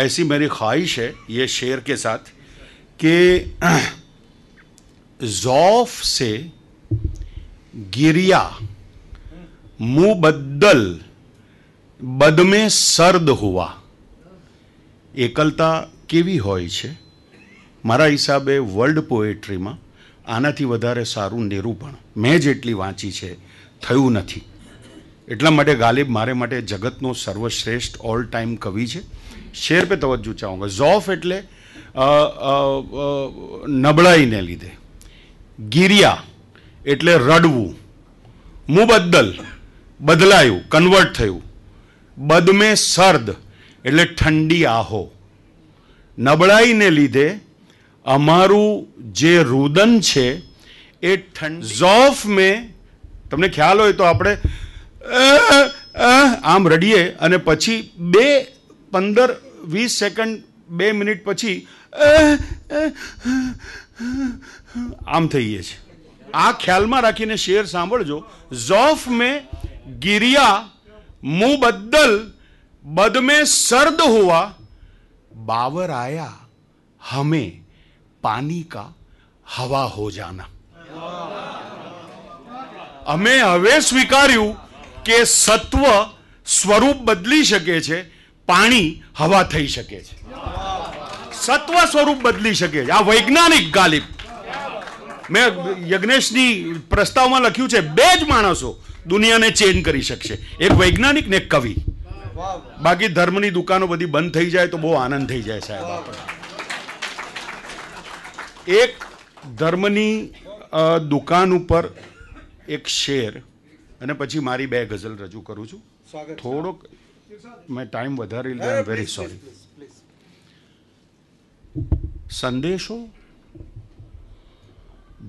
ऐसी मेरी ख्वाहिश है ये शेर के साथ कि [clears throat] जौफ से गिरिया मुबद्दल બદ મેં સર્દ હોવા એકલતા કેવી હોય છે મારા હિસાબે વર્લ્ડ પોએટ્રીમાં આનાથી વધારે સારું નિરૂપણ મેં જેટલી વાંચી છે થયું નથી એટલા માટે ગાલિબ મારે માટે જગતનો સર્વશ્રેષ્ઠ ઓલ ટાઈમ કવિ છે शेर पे तवज्जो चाहूँगा ज़ौफ એટલે નબળાઈને લીધે ગિરિયા એટલે રડવું મુબદ્દલ બદલાયું કન્વર્ટ થયું બદમે સર્દ એટલે ઠંડી આહો નબળાઈને લીધે અમારું જે રુદન છે એ ઠંડ ઝોફ મેં તમને ખ્યાલ હોય તો આપણે આમ રડીએ અને પછી બે 15 20 सेकंड 2 मिनट પછી આમ થઈએ છે આ ખ્યાલ માં રાખીને શેર સાંભળજો જોફ મે ગિરિયા મુ બદલ બદમે શર્દ હોવા બાવર આયા હમે પાણી કા હવા હો જાના અમે હવે સ્વીકાર્યું કે સત્વ સ્વરૂપ બદલી શકે છે પાણી હવા થઈ શકે છે સત્વ સ્વરૂપ બદલી શકે છે આ વૈજ્ઞાનિક ગાલિબ મેં યજ્ઞેશની પ્રસ્તાવમાં લખ્યું છે બે જ માણસો દુનિયાને ચેન્જ કરી શકશે એક વૈજ્ઞાનિક ને કવિ બાકી ધર્મની દુકાનો બધી બંધ થઈ જાય તો બહુ આનંદ થઈ જાય સાહેબ આપણને એક ધર્મની દુકાન ઉપર એક શેર અને પછી મારી બે ગઝલ રજૂ કરું છું થોડોક મેં ટાઈમ વધારી લીધો આઈ વેરી સોરી સંદેશો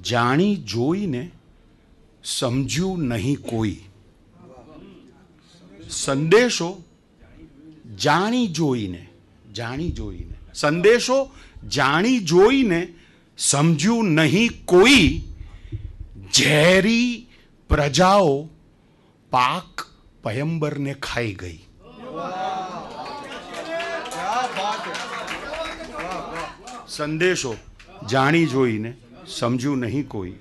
જાણી જોઈને સમજ્યું નહીં કોઈ સંદેશો જાણી જોઈને જાણી જોઈને સંદેશો જાણી જોઈને સમજ્યું નહીં કોઈ ઝેરી પ્રજાઓ પાક પયંબરને ખાઈ ગઈ સંદેશો જાણી જોઈને સમજ્યું નહીં કોઈ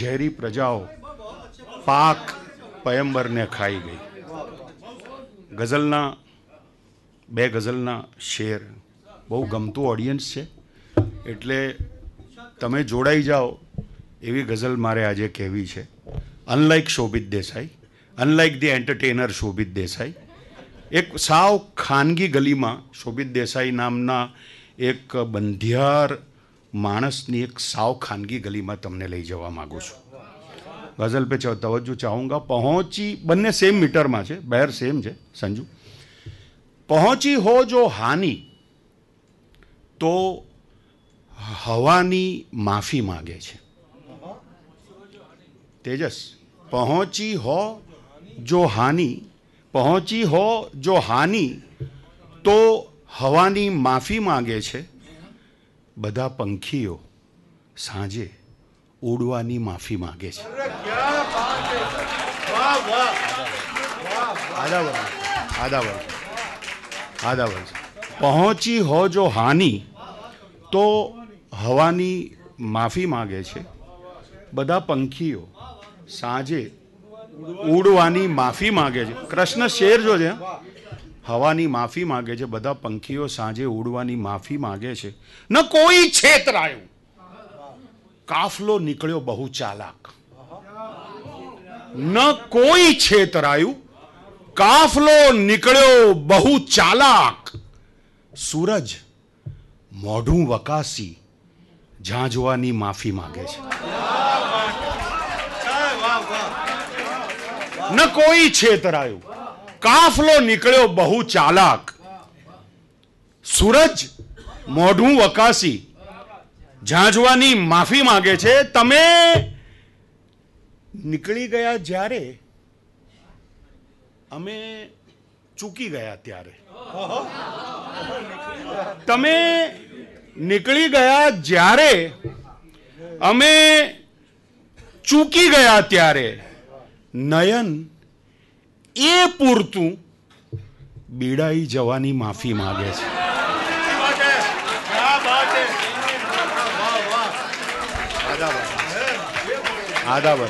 ઝેરી પ્રજાઓ પાક પયંબરને ખાઈ ગઈ ગઝલના બે ગઝલના શેર બહુ ગમતું ઓડિયન્સ છે એટલે તમે જોડાઈ જાઓ એવી ગઝલ મારે આજે કહેવી છે unlike Shobhit Desai unlike the entertainer Shobhit Desai એક સાવ ખાનગી ગલીમાં શોભિત દેસાઈ નામના એક બંધિયાર માણસની એક સાવ ખાનગી ગલીમાં તમને લઈ જવા માગું છું ગઝલ પે તવજ્જુ ચાહુંગા પહોંચી બંને સેમ મીટરમાં છે બહેર સેમ છે સંજુ પહોંચી હો જો હાની તો હવાની માફી માગે છે તેજસ પહોંચી હો જો હાની પહોંચી હો જો હાનિ તો હવાની માફી માંગે છે બધા પંખીઓ સાંજે ઉડવાની માફી માગે છે પહોંચી હો જો હાનિ તો હવાની માફી માગે છે બધા પંખીઓ સાંજે ઉડવાની માફી માગે છે કૃષ્ણ શેર જો છે હવાની માફી માગે છે બધા પંખીઓ સાંજે ઉડવાની માફી માગે છે ન કોઈ છેતર આવ્યું કાફલો નીકળ્યો બહુ ચાલાક ન કોઈ છેતર છેતરાયું કાફલો નીકળ્યો બહુ ચાલાક સૂરજ મોઢું વકાસી ઝાંઝવાની માફી માગે છે ન કોઈ છેતરાયું કાફલો નીકળ્યો બહુ ચાલાક સૂરજ મોઢું વકાસી ઝાંઝવાની માફી માંગે છે તમે નીકળી ગયા જ્યારે અમે ચૂકી ગયા ત્યારે તમે નીકળી ગયા જ્યારે અમે ચૂકી ગયા ત્યારે નયન એ પૂરતું બીડાઈ જવાની માફી માગે છે આદાબર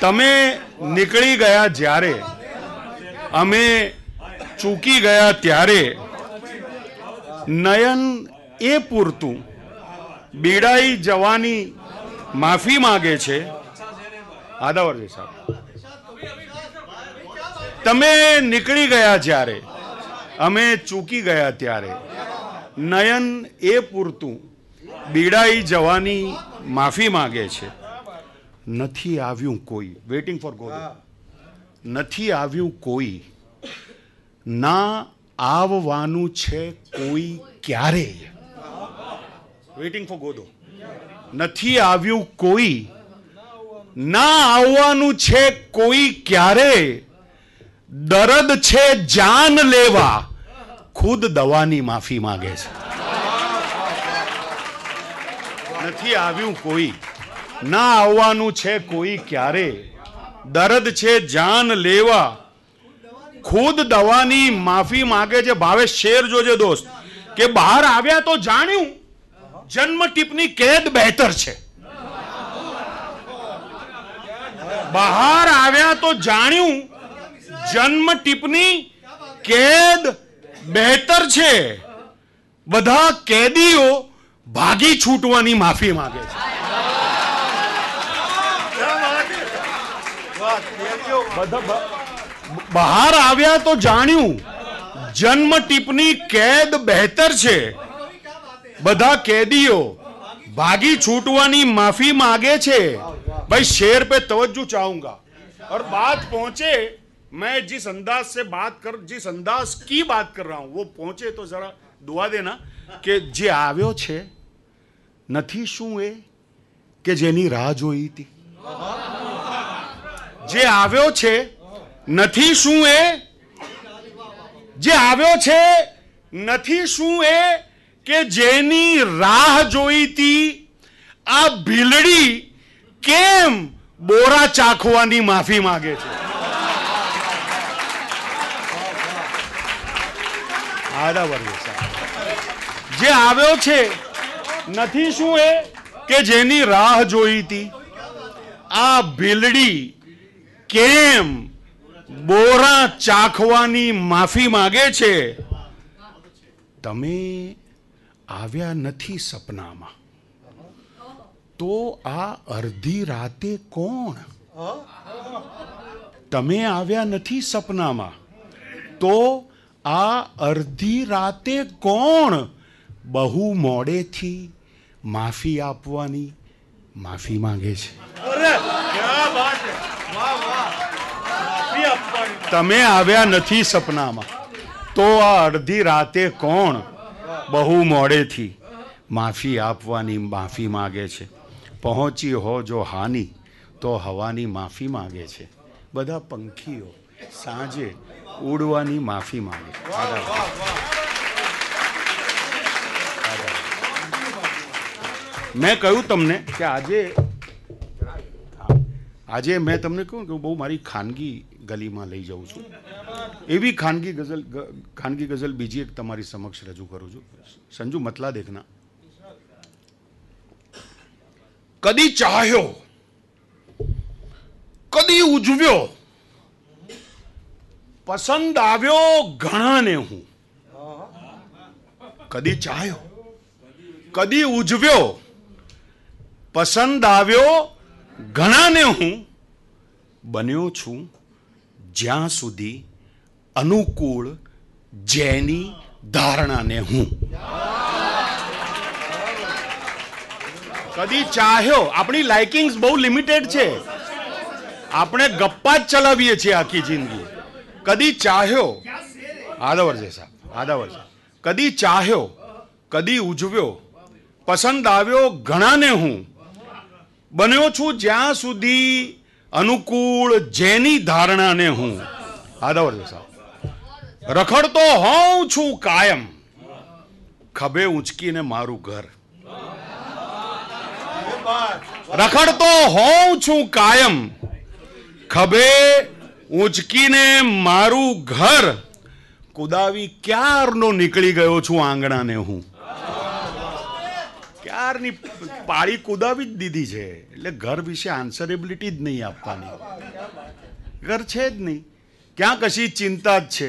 તમે નીકળી ગયા જ્યારે અમે ચૂકી ગયા ત્યારે નયન એ પૂરતું બીડાઈ જવાની માફી માગે છે આદાવરજી સાહેબ તમે નીકળી ગયા જ્યારે અમે ચૂકી ગયા ત્યારે નયન એ પૂરતું બીડાઈ જવાની માફી માગે છે નથી આવ્યું કોઈ વેઇટિંગ ફોર ગોડ નથી આવ્યું કોઈ ના આવવાનું છે કોઈ ક્યારે વેઇટિંગ ફોર ગોદો નથી આવ્યું કોઈ ના આવવાનું છે કોઈ ક્યારે દરદ છે જાન લેવા ખુદ દવાની માફી માંગે છે નથી આવ્યું કોઈ ના આવવાનું છે કોઈ ક્યારે દરદ છે જાન લેવા ખુદ દવાની માફી માંગે છે ભાવે શેર જોજે દોસ્ત કે બહાર આવ્યા તો જાણ્યું જન્મ ટીપની કેદ બહેતર છે બહાર આવ્યા તો જાણ્યું જન્મ ટિપ્પણી કેદ બહેતર છે બધા કેદીઓ ભાગી છૂટવાની માફી માંગે છે બહાર આવ્યા તો જાણ્યું જન્મ ટિપ્પણી કેદ બહેતર છે બધા કેદીઓ भागी छूटवानी माफी मांगे छे भाई शेर पे तवज्जो चाहूंगा और बात पहुंचे मैं जिस अंदाज से बात कर जिस अंदाज की बात कर रहा हूं वो पहुंचे तो जरा દુઆ દેના કે જે આવ્યો છે નથી શું એ કે જેની રાહ જોઈ હતી જે આવ્યો છે નથી શું એ જે આવ્યો છે નથી શું એ કે જેની રાહ જોઈતી આ ભીલડી કેમ બોરા ચાખવાની માફી માગે છે જે આવ્યો છે નથી શું એ કે જેની રાહ જોઈતી આ ભીલડી કેમ બોરા ચાખવાની માફી માંગે છે તમે આવ્યા નથી સપનામાં તો આ અડધી રાતે કોણ તમે આવ્યા નથી સપનામાં તો આ અડધી રાતે કોણ બહુ મોડેથી માફી આપવાની માફી માંગે છે તમે આવ્યા નથી સપનામાં તો આ અડધી રાતે કોણ બહુ મોડેથી માફી આપવાની માફી માગે છે પહોંચી હો જો હાની તો હવાની માફી માગે છે બધા પંખીઓ સાંજે ઉડવાની માફી માગે મેં કહ્યું તમને કે આજે આજે મેં તમને કહું કે બહુ મારી ખાનગી ગલીમાં લઈ જાઉં છું એવી ખાનગી ગઝલ ખાનગી ગઝલ બીજી એક તમારી સમક્ષ રજૂ કરું છું સંજુ મતલા દેખના કદી ચાહ્યો કદી ઉજવ્યો પસંદ આવ્યો ઘણાને હું કદી ચાહ્યો કદી ઉજવ્યો પસંદ આવ્યો ઘણાને હું બન્યો છું જ્યાં સુધી અનુકૂળ જેની ધારણાને હું કદી ચાહ્યો આપણી લાઇકિંગ્સ બહુ લિમિટેડ છે આપણે ગપ્પા જ ચલાવીએ છીએ આખી જિંદગી કદી ચાહ્યો આદાવર છે સાહેબ આદાવર છે કદી ચાહ્યો કદી ઉજવ્યો પસંદ આવ્યો ઘણાને હું બન્યો છું જ્યાં સુધી અનુકૂળ જેની ધારણાને હું આદાવર સાહેબ રખડતો હોઉં છું કાયમ ખભે ઉંચકીને મારું ઘર રખડતો હોઉં છું કાયમ ખભે ઊંચકીને મારું ઘર કુદાવી ક્યારનો નીકળી ગયો છું આંગણાને હું ચારની પાળી કુદાવી જ દીધી છે એટલે ઘર વિશે આન્સરેબિલિટી જ નહીં આપવાની ઘર છે જ નહીં ક્યાં કશી ચિંતા જ છે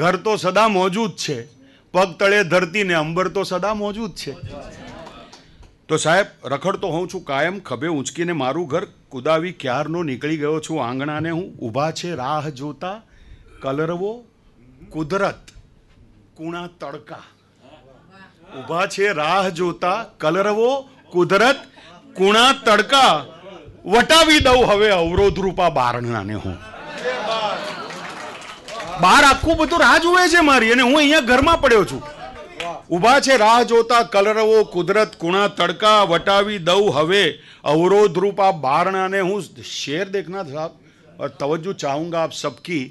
ઘર તો સદા મોજૂદ છે પગ તળે ધરતી ને અંબર તો સદા મોજૂદ છે તો સાહેબ રખડતો હોઉં છું કાયમ ખભે ઊંચકીને મારું ઘર કુદાવી ક્યારનો નીકળી ગયો છું આંગણાને હું ઊભા છે રાહ જોતા કલરવો કુદરત કુણા તડકા ઊભા છે રાહ જોતા કલરવો કુદરત કુણા તડકા વટાવી દઉં હવે અવરોધ રૂપા બારણાને હું બાર આખું બધું રાહ જોવે છે મારી અને હું અહીંયા ઘરમાં પડ્યો છું ઊભા છે રાહ જોતા કલરવો કુદરત કુણા તડકા વટાવી દઉં હવે અવરોધ રૂપ બારણાને હું શેર દેખના સાહેબ और तवज्जो चाहूँगा आप सबकी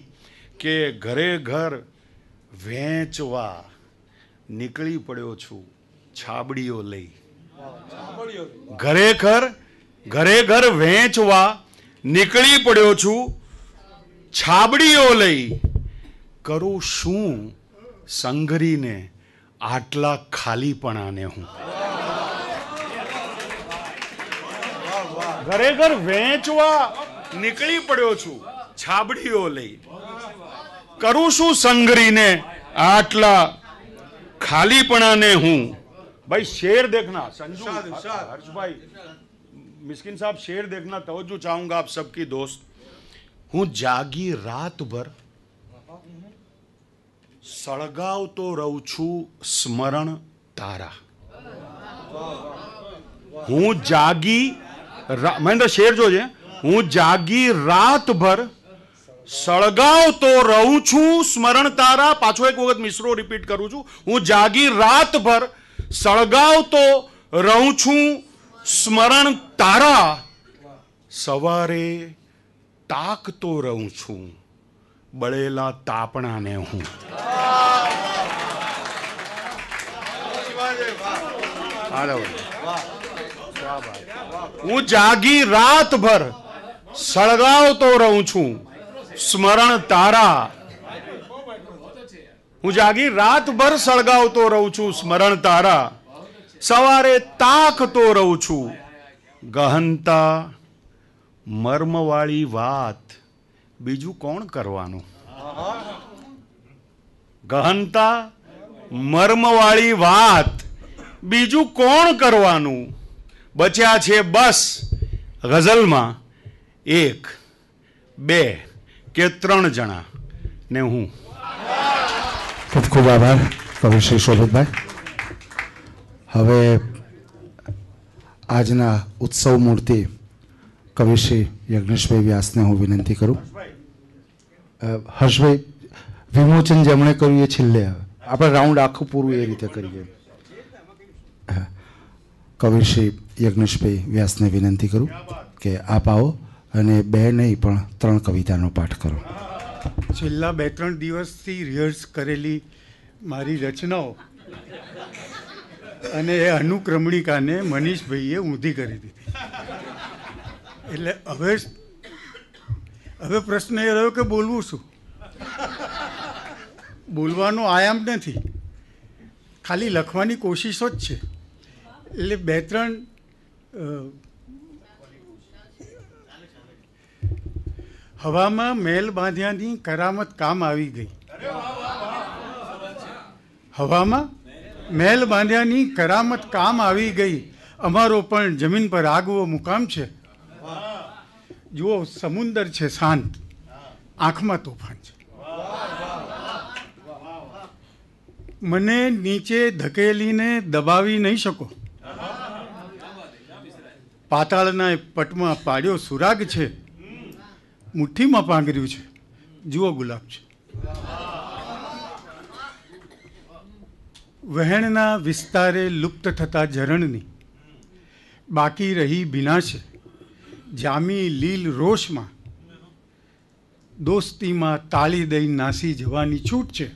કે ઘરે ઘર વહેંચવા નીકળી પડ્યો છું છાબડીઓ લઈ ઘરે ઘર ઘરે ઘર વેચવા નીકળી પડ્યો છું છાબડીઓ લઈ કરું શું સંઘરીને આટલા ખાલીપણાને હું ઘરે ઘર વેચવા નીકળી પડ્યો છું છાબડીઓ લઈ કરું શું સંઘરીને આટલા ખાલીપણાને હું भाई शेर देखना संजू हर्ष भाई मिस्किन साहब शेर देखना तवज्जो चाहूंगा आप सबकी दोस्त हूँ जागी रात भर સળગાવ તો રહું છું સ્મરણ તારા હું જાગી મહેન્દ્ર શેર જોજે હું જાગી રાતભર સળગાવ તો રહું છું સ્મરણ તારા પાછો એક વખત મિશ્રો રિપીટ કરું છું હું જાગી રાતભર સળગાવ તો રહું છું સ્મરણ તારા સવારે તાકતો રહું છું બળેલા તાપણાને હું હું જાગી રાતભર સળગાવતો રહું છું સ્મરણ તારા હું જાગી રાતભર સળગાવતો રહું છું સ્મરણ તારા સવારે તાકતો રહું છું ગહનતા મર્મવાળી વાત બીજું કોણ કરવાનું ગહનતા મર્મવાળી વાત બીજું કોણ કરવાનું બચ્યા છે બસ ગઝલમાં એક બે કે ત્રણ જણા ને હું ખૂબ ખૂબ આભાર કવિશ્રી શોભિતભાઈ હવે આજના ઉત્સવ મૂર્તિ કવિશ્રી યજ્ઞેશભાઈ વ્યાસને હું વિનંતી કરું હર્ષભાઈ વિમોચન જેમણે કર્યું એ છેલ્લે આપણે રાઉન્ડ આખું પૂરું એ રીતે કરીએ કવિશ્રી યજ્ઞેશભાઈ વ્યાસને વિનંતી કરું કે આપ આવો અને બે નહીં પણ ત્રણ કવિતાનો પાઠ કરો છેલ્લા બે ત્રણ દિવસથી રિહર્સ કરેલી મારી રચનાઓ અને એ અનુક્રમણિકાને મનીષભાઈએ ઊંધી કરી દીધી એટલે હવે હવે પ્રશ્ન એ રહ્યો કે બોલવું શું બોલવાનો આયામ નથી ખાલી લખવાની કોશિશો જ છે એટલે બે ત્રણ હવામાં મેલ બાંધ્યાની કરામત કામ આવી ગઈ હવામાં મેલ બાંધ્યાની કરામત કામ આવી ગઈ અમારો પણ જમીન પર આગવો મુકામ છે જુઓ સમુદર છે શાંત આંખમાં તોફાન છે મને નીચે ધકેલીને દબાવી નહીં શકો પાતાળના પટમાં પાડ્યો સુરાગ છે મુઠ્ઠીમાં પાંગર્યું છે જુઓ ગુલાબ છે વહેણના વિસ્તારે લુપ્ત થતા ઝરણની બાકી રહી ભીના છે જામી લીલ રોષમાં દોસ્તીમાં તાળી દઈ નાસી જવાની છૂટ છે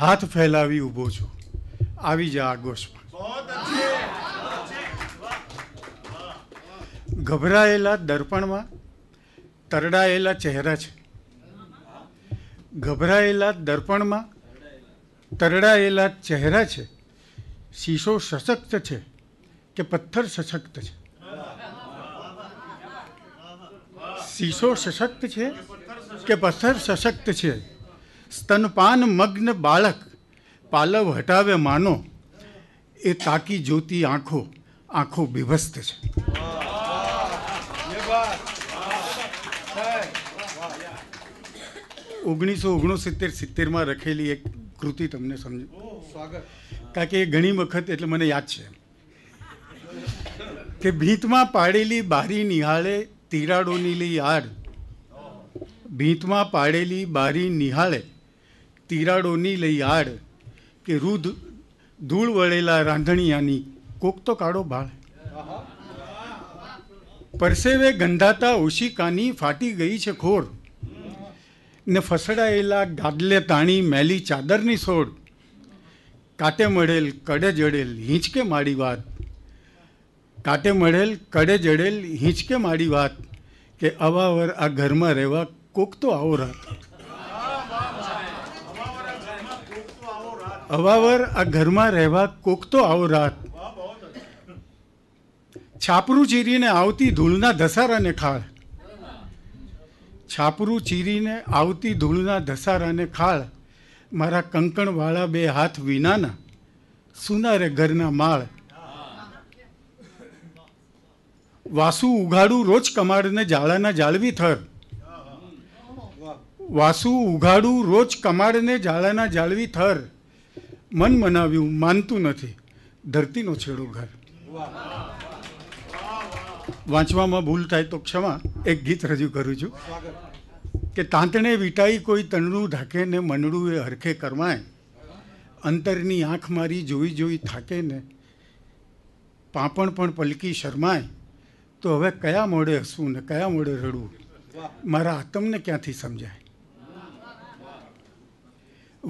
હાથ ફેલાવી ઊભો છું આવી જા આગોશમાં ગભરાયેલા દર્પણમાં તરડાયેલા ચહેરા છે ગભરાયેલા દર્પણમાં તરડાયેલા ચહેરા છે શીશો સશક્ત છે કે પથ્થર સશક્ત છે શીશો સશક્ત છે કે પથ્થર સશક્ત છે સ્તનપાન મગ્ન બાળક પાલવ હટાવે માનો એ તાકી જોતી આંખો આંખો બીભસ્ત છે ઓગણીસો ઓગણસિત્તેર સિત્તેરમાં રખેલી એક કૃતિ તમને સમજ સ્વાગત કારણ કે એ ઘણી વખત એટલે મને યાદ છે કે ભીંતમાં પાડેલી બારી નિહાળે તિરાડોની લઈ આડ ભીંતમાં પાડેલી બારી નિહાળે તિરાડોની લઈ આડ કે રુદ ધૂળ વળેલા રાંધણિયાની કોક તો કાળો ભાળ પરસેવે ગંધાતા ઓશિકાની ફાટી ગઈ છે ખોર ને ફસડાયેલા ગાદલે તાણી મેલી ચાદરની સોડ કાટે મળેલ કડે જડેલ હિંચકે માડી વાત કાટે મળેલ કડે જડેલ હિંચકે માડી વાત કે અવાવર આ ઘરમાં રહેવા કોક તો આવો રાત અવાવર આ ઘરમાં રહેવા કોક તો આવો રાત છાપરું ચીરીને આવતી ધૂળના ધસારાને ખાળ છાપરું ચીરીને આવતી ધૂળના ધસારાને ખાળ મારા કંકણવાળા બે હાથ વિનાના સુનારે ઘરના માળ વાસુ ઉઘાડું રોજ કમાડને જાળાના જાળવી થર વાસુ ઉઘાડું રોજ કમાડને જાળાના જાળવી થર મન મનાવ્યું માનતું નથી ધરતીનો છેડો ઘર વાંચવામાં ભૂલ થાય તો ક્ષમા એક ગીત રજૂ કરું છું કે તાંતણે વિટાઈ કોઈ તનડું ઢાકે ને મંડળું એ હરખે કરવાય અંતરની આંખ મારી જોઈ જોઈ થાકે ને પાંપણ પણ પલકી શરમાય તો હવે કયા મોડે હસવું ને કયા મોડે રડવું મારા આતમને ક્યાંથી સમજાય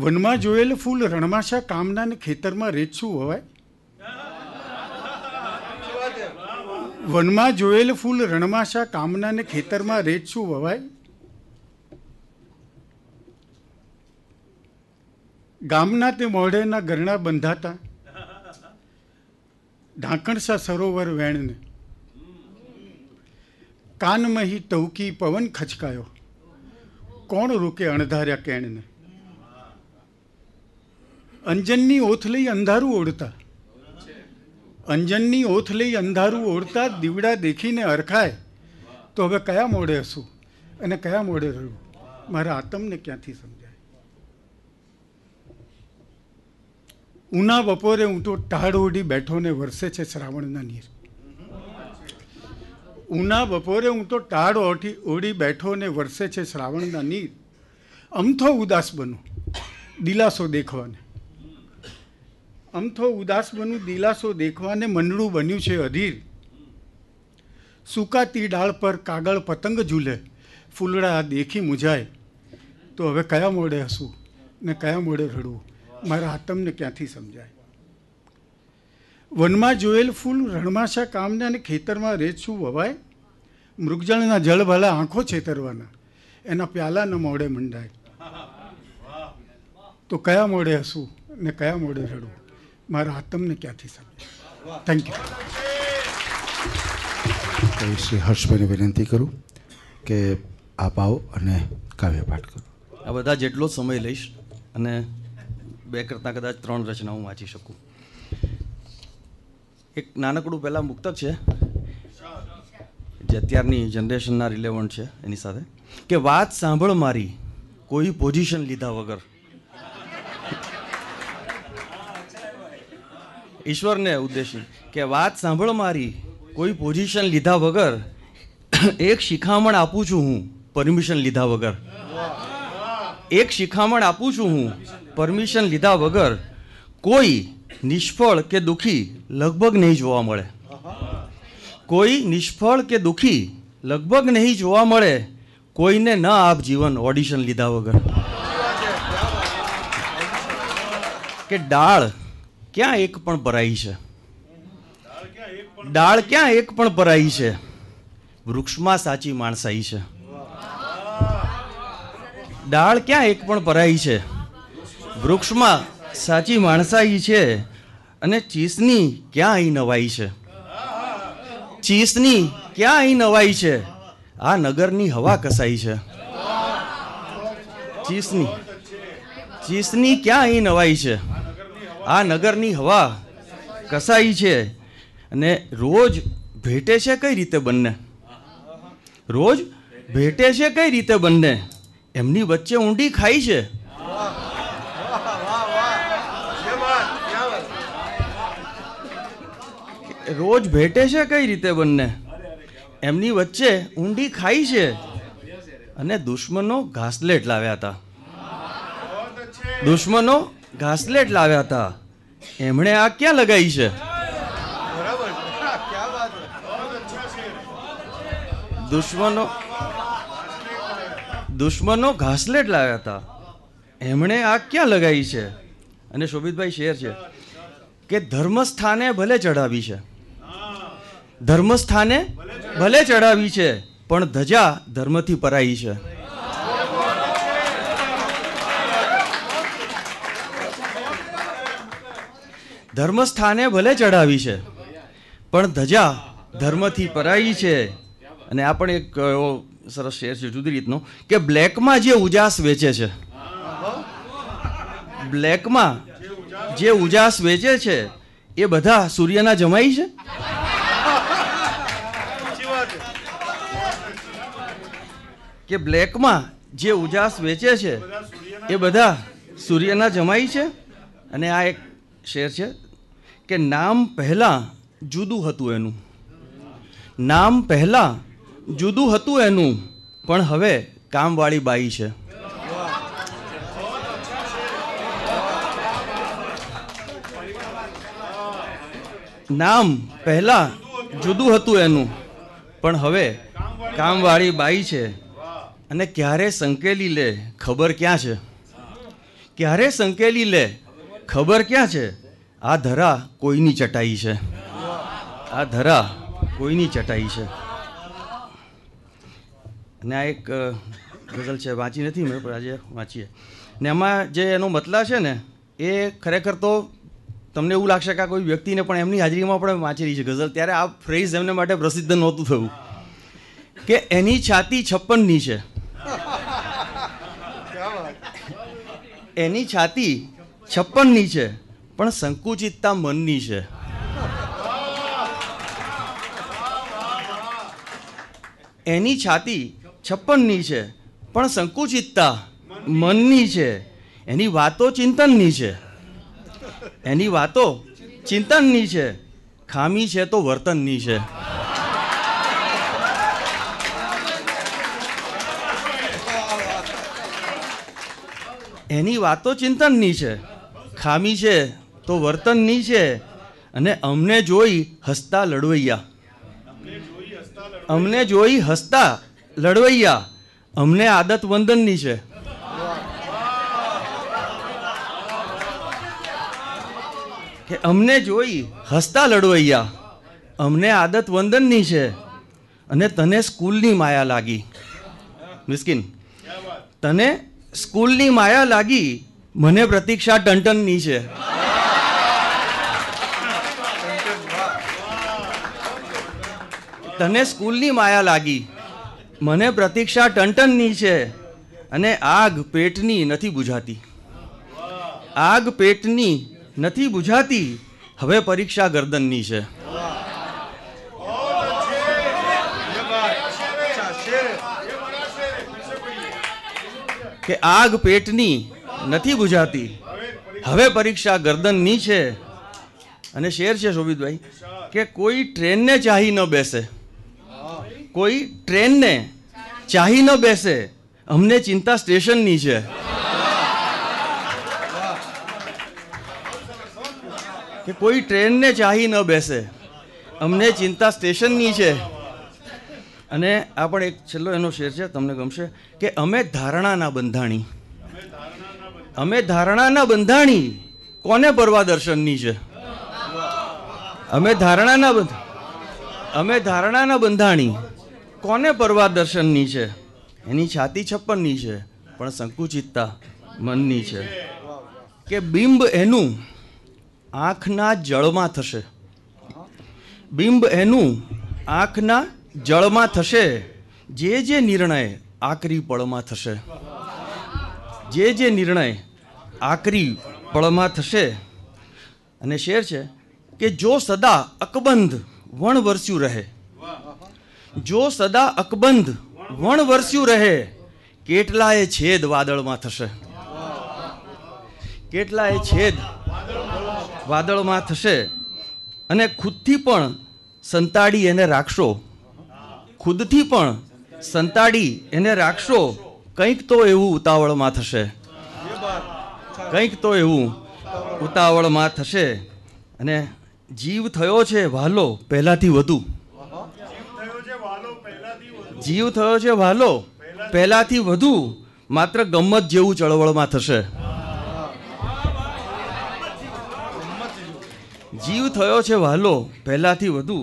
વનમાં જોયેલ ફૂલ રણમાશા કામના ને ખેતરમાં રેચવું હોવાય વનમાં જોયેલ ફૂલ રણમાશા કામનાને ખેતરમાં રેત શું વવાય ગામના તે મોઢેના ગરણા બંધાતા ઢાંકણસા સરોવર વેણને કાનમહી ટવકી પવન ખચકાયો કોણ રોકે અણધાર્યા કેણને અંજનની ઓથ લઈ અંધારું ઓઢતા અંજનની ઓથ લઈ અંધારું ઓળતા દીવડા દેખીને અરખાય તો હવે કયા મોડે હશું અને કયા મોડે રહ્યું મારા આતમને ક્યાંથી સમજાય ઉના બપોરે હું તો ટાળ ઓઢી બેઠો ને વરસે છે શ્રાવણના નીર ઉના બપોરે હું તો ટાળ ઓઢી ઓઢી બેઠો ને વરસે છે શ્રાવણના નીર અમથો ઉદાસ બનો દિલાસો દેખવાને આમ તો ઉદાસ બનું દિલાસો દેખવાને મંડળું બન્યું છે અધીર સુકાતી ડાળ પર કાગળ પતંગ ઝૂલે ફૂલડા દેખી મુજાય તો હવે કયા મોડે હસવું ને કયા મોડે રડવું મારા આતમને ક્યાંથી સમજાય વનમાં જોયેલ ફૂલ રણમાશા કામને અને ખેતરમાં રેચું વવાય મૃગજળના જળ ભલા આંખો છેતરવાના એના પ્યાલાના મોડે મંડાય તો કયા મોડે હસવું ને કયા મોડે રડવું મારા હાથ તમને ક્યાંથી સમજે થેન્ક યુ શ્રી હર્ષભાઈને વિનંતી કરું કે આપ આવો અને કાવ્ય કાવ્યપાઠ કરો આ બધા જેટલો સમય લઈશ અને બે કરતાં કદાચ ત્રણ રચના હું વાંચી શકું એક નાનકડું પહેલાં મુક્તક છે જે અત્યારની જનરેશનના રિલેવન્ટ છે એની સાથે કે વાત સાંભળ મારી કોઈ પોઝિશન લીધા વગર ઈશ્વરને ઉદ્દેશી કે વાત સાંભળો મારી કોઈ [clears throat] પોઝિશન લીધા વગર એક શિખામણ આપું છું હું પરમિશન લીધા વગર એક શિખામણ આપું છું હું પરમિશન લીધા વગર કોઈ નિષ્ફળ કે દુઃખી લગભગ નહીં જોવા મળે કોઈ નિષ્ફળ કે દુઃખી લગભગ નહીં જોવા મળે કોઈને ન આપ જીવન ઓડિશન લીધા વગર કે ડાળ ક્યાં એક પણ ભરાઈ છે ડાળ ક્યાં એક પણ ભરાઈ છે વૃક્ષમાં સાચી માણસાઈ છે ડાળ ક્યાં એક પણ ભરાઈ છે વૃક્ષમાં સાચી માણસાઈ છે અને ચીસની ક્યાં અહીં નવાઈ છે ચીસની ક્યાં અહીં નવાઈ છે આ નગરની હવા કસાઈ છે ચીસની ચીસની ક્યાં અહીં નવાઈ છે આ નગરની હવા કસાઈ છે અને રોજ ભેટે છે કઈ રીતે બંને રોજ ભેટે છે કઈ રીતે બંને એમની વચ્ચે ઊંડી ખાઈ છે રોજ ભેટે છે કઈ રીતે બંને એમની વચ્ચે ઊંડી ખાઈ છે અને દુશ્મનો ઘાસલેટ લાવ્યા હતા દુશ્મનો ઘાસલેટ લાવ્યા હતા એમણે આ ક્યાં લગાવી છે દુશ્મનો દુશ્મનો ઘાસલેટ લાવ્યા હતા એમણે આ ક્યાં લગાવી છે અને શોભિતભાઈ શેર છે કે ધર્મસ્થાને ભલે ચઢાવી છે ધર્મસ્થાને ભલે ચઢાવી છે પણ ધજા ધર્મથી પરાઈ છે ધર્મસ્થાને ભલે ચઢાવી છે પણ ધજા ધર્મથી પરાઈ છે અને આ પણ એક સરસ શેર છે જુદી રીતનો કે બ્લેકમાં જે ઉજાસ વેચે છે બ્લેકમાં જે ઉજાસ વેચે છે એ બધા સૂર્યના જમાઈ છે કે બ્લેકમાં જે ઉજાસ વેચે છે એ બધા સૂર્યના જમાઈ છે અને આ એક શેર છે કે નામ પહેલાં જુદું હતું એનું નામ પહેલાં જુદું હતું એનું પણ હવે કામવાળી બાઈ છે નામ પહેલાં જુદું હતું એનું પણ હવે કામવાળી બાઈ છે અને ક્યારે સંકેલી લે ખબર ક્યાં છે ક્યારે સંકેલી લે ખબર ક્યાં છે આ ધરા કોઈની ચટાઈ છે આ ધરા કોઈની ચટાઈ છે અને આ એક ગઝલ છે વાંચી નથી મેં પણ આજે વાંચીએ ને એમાં જે એનો મતલા છે ને એ ખરેખર તો તમને એવું લાગશે કે આ કોઈ વ્યક્તિને પણ એમની હાજરીમાં પણ વાંચેલી છે ગઝલ ત્યારે આ ફ્રેઝ એમને માટે પ્રસિદ્ધ નહોતું થયું કે એની છાતી છપ્પનની છે એની છાતી છપ્પનની છે પણ સંકુચિતતા મનની છે એની છાતી છપ્પનની છે પણ સંકુચિતતા મનની છે એની વાતો ચિંતનની છે એની વાતો ચિંતનની છે ખામી છે તો વર્તનની છે એની વાતો ચિંતનની છે ખામી છે તો વર્તનની છે અને અમને જોઈ હસતા લડવૈયા અમને જોઈ હસતા લડવૈયા અમને આદત વંદનની છે કે અમને જોઈ હસતા લડવૈયા અમને આદત વંદનની છે અને તને સ્કૂલની માયા લાગી મિસ્કિન તને સ્કૂલની માયા લાગી મને પ્રતીક્ષા ટંટનની છે તને સ્કૂલની માયા લાગી મને પ્રતીક્ષા ટનટનની છે અને આગ પેટની નથી બુઝાતી આગ પેટની નથી બુઝાતી હવે પરીક્ષા ગરદનની છે કે આગ પેટની નથી બુઝાતી હવે પરીક્ષા ગરદનની છે અને શેર છે શોભિતભાઈ કે કોઈ ટ્રેનને ચાહી ન બેસે કોઈ ટ્રેનને ચાહી ન બેસે અમને ચિંતા સ્ટેશનની છે કે કોઈ ટ્રેનને ચાહી ન બેસે અમને ચિંતા સ્ટેશનની છે અને આ પણ એક છેલ્લો એનો શેર છે તમને ગમશે કે અમે ધારણાના બંધાણી અમે ધારણાના બંધાણી કોને પરવા દર્શનની છે અમે ધારણાના બંધ અમે ધારણાના બંધાણી કોને પરવા દર્શનની છે એની છાતી છપ્પનની છે પણ સંકુચિતતા મનની છે કે બિંબ એનું આંખના જળમાં થશે બિંબ એનું આંખના જળમાં થશે જે જે નિર્ણય આકરી પળમાં થશે જે જે નિર્ણય આકરી પળમાં થશે અને શેર છે કે જો સદા અકબંધ વણવર્સ્યું રહે જો સદા અકબંધ વણ વરસ્યું રહે કેટલાય છેદ વાદળમાં થશે કેટલાય છેદ વાદળમાં થશે અને ખુદથી પણ સંતાડી એને રાખશો ખુદથી પણ સંતાડી એને રાખશો કંઈક તો એવું ઉતાવળમાં થશે કંઈક તો એવું ઉતાવળમાં થશે અને જીવ થયો છે વહાલો પહેલાંથી વધુ જીવ થયો છે વહાલો પહેલાથી વધુ માત્ર ગમત જેવું ચળવળમાં થશે જીવ થયો છે વહાલો પહેલાંથી વધુ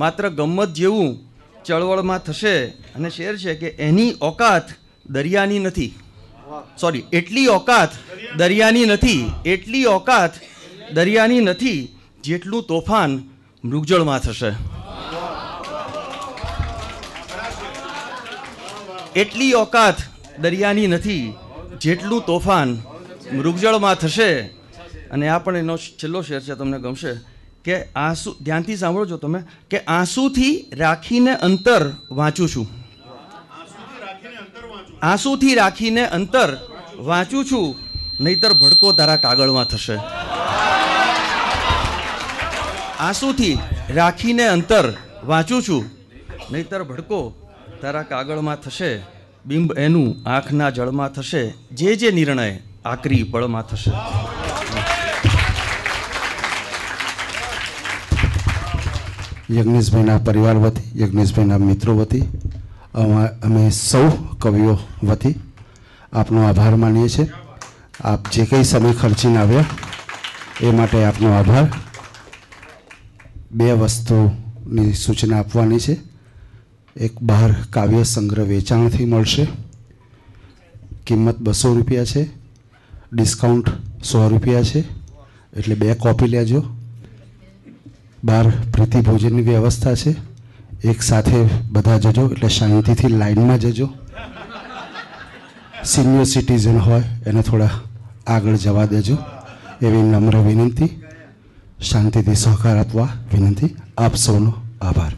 માત્ર ગમત જેવું ચળવળમાં થશે અને શેર છે કે એની ઓકાત દરિયાની નથી સોરી એટલી ઓકાત દરિયાની નથી એટલી ઓકાત દરિયાની નથી જેટલું તોફાન મૃગજળમાં થશે એટલી ઓકાત દરિયાની નથી જેટલું તોફાન મૃગજળમાં થશે અને આ પણ એનો છેલ્લો શેર છે તમને ગમશે કે આંસુ ધ્યાનથી સાંભળો છો તમે કે આંસુથી રાખીને અંતર વાંચું છું આંસુથી રાખીને અંતર વાંચું છું નહીતર ભડકો તારા કાગળમાં થશે આંસુથી રાખીને અંતર વાંચું છું નહીતર ભડકો તારા કાગળમાં થશે બિંબ એનું આંખના જળમાં થશે જે જે નિર્ણય આકરી પળમાં થશે યજ્ઞેશભાઈના પરિવાર વતી યજ્ઞેશભાઈના મિત્રો વતી અમે સૌ કવિઓ વતી આપનો આભાર માનીએ છીએ આપ જે કંઈ સમય ખર્ચીને આવ્યા એ માટે આપનો આભાર બે વસ્તુની સૂચના આપવાની છે એક બહાર કાવ્ય સંગ્રહ વેચાણથી મળશે કિંમત બસો રૂપિયા છે ડિસ્કાઉન્ટ સો રૂપિયા છે એટલે બે કોપી લેજો બહાર પ્રીતિ ભોજનની વ્યવસ્થા છે એક સાથે બધા જજો એટલે શાંતિથી લાઇનમાં જજો સિનિયર સિટીઝન હોય એને થોડા આગળ જવા દેજો એવી નમ્ર વિનંતી શાંતિથી સહકાર આપવા વિનંતી આપ સૌનો આભાર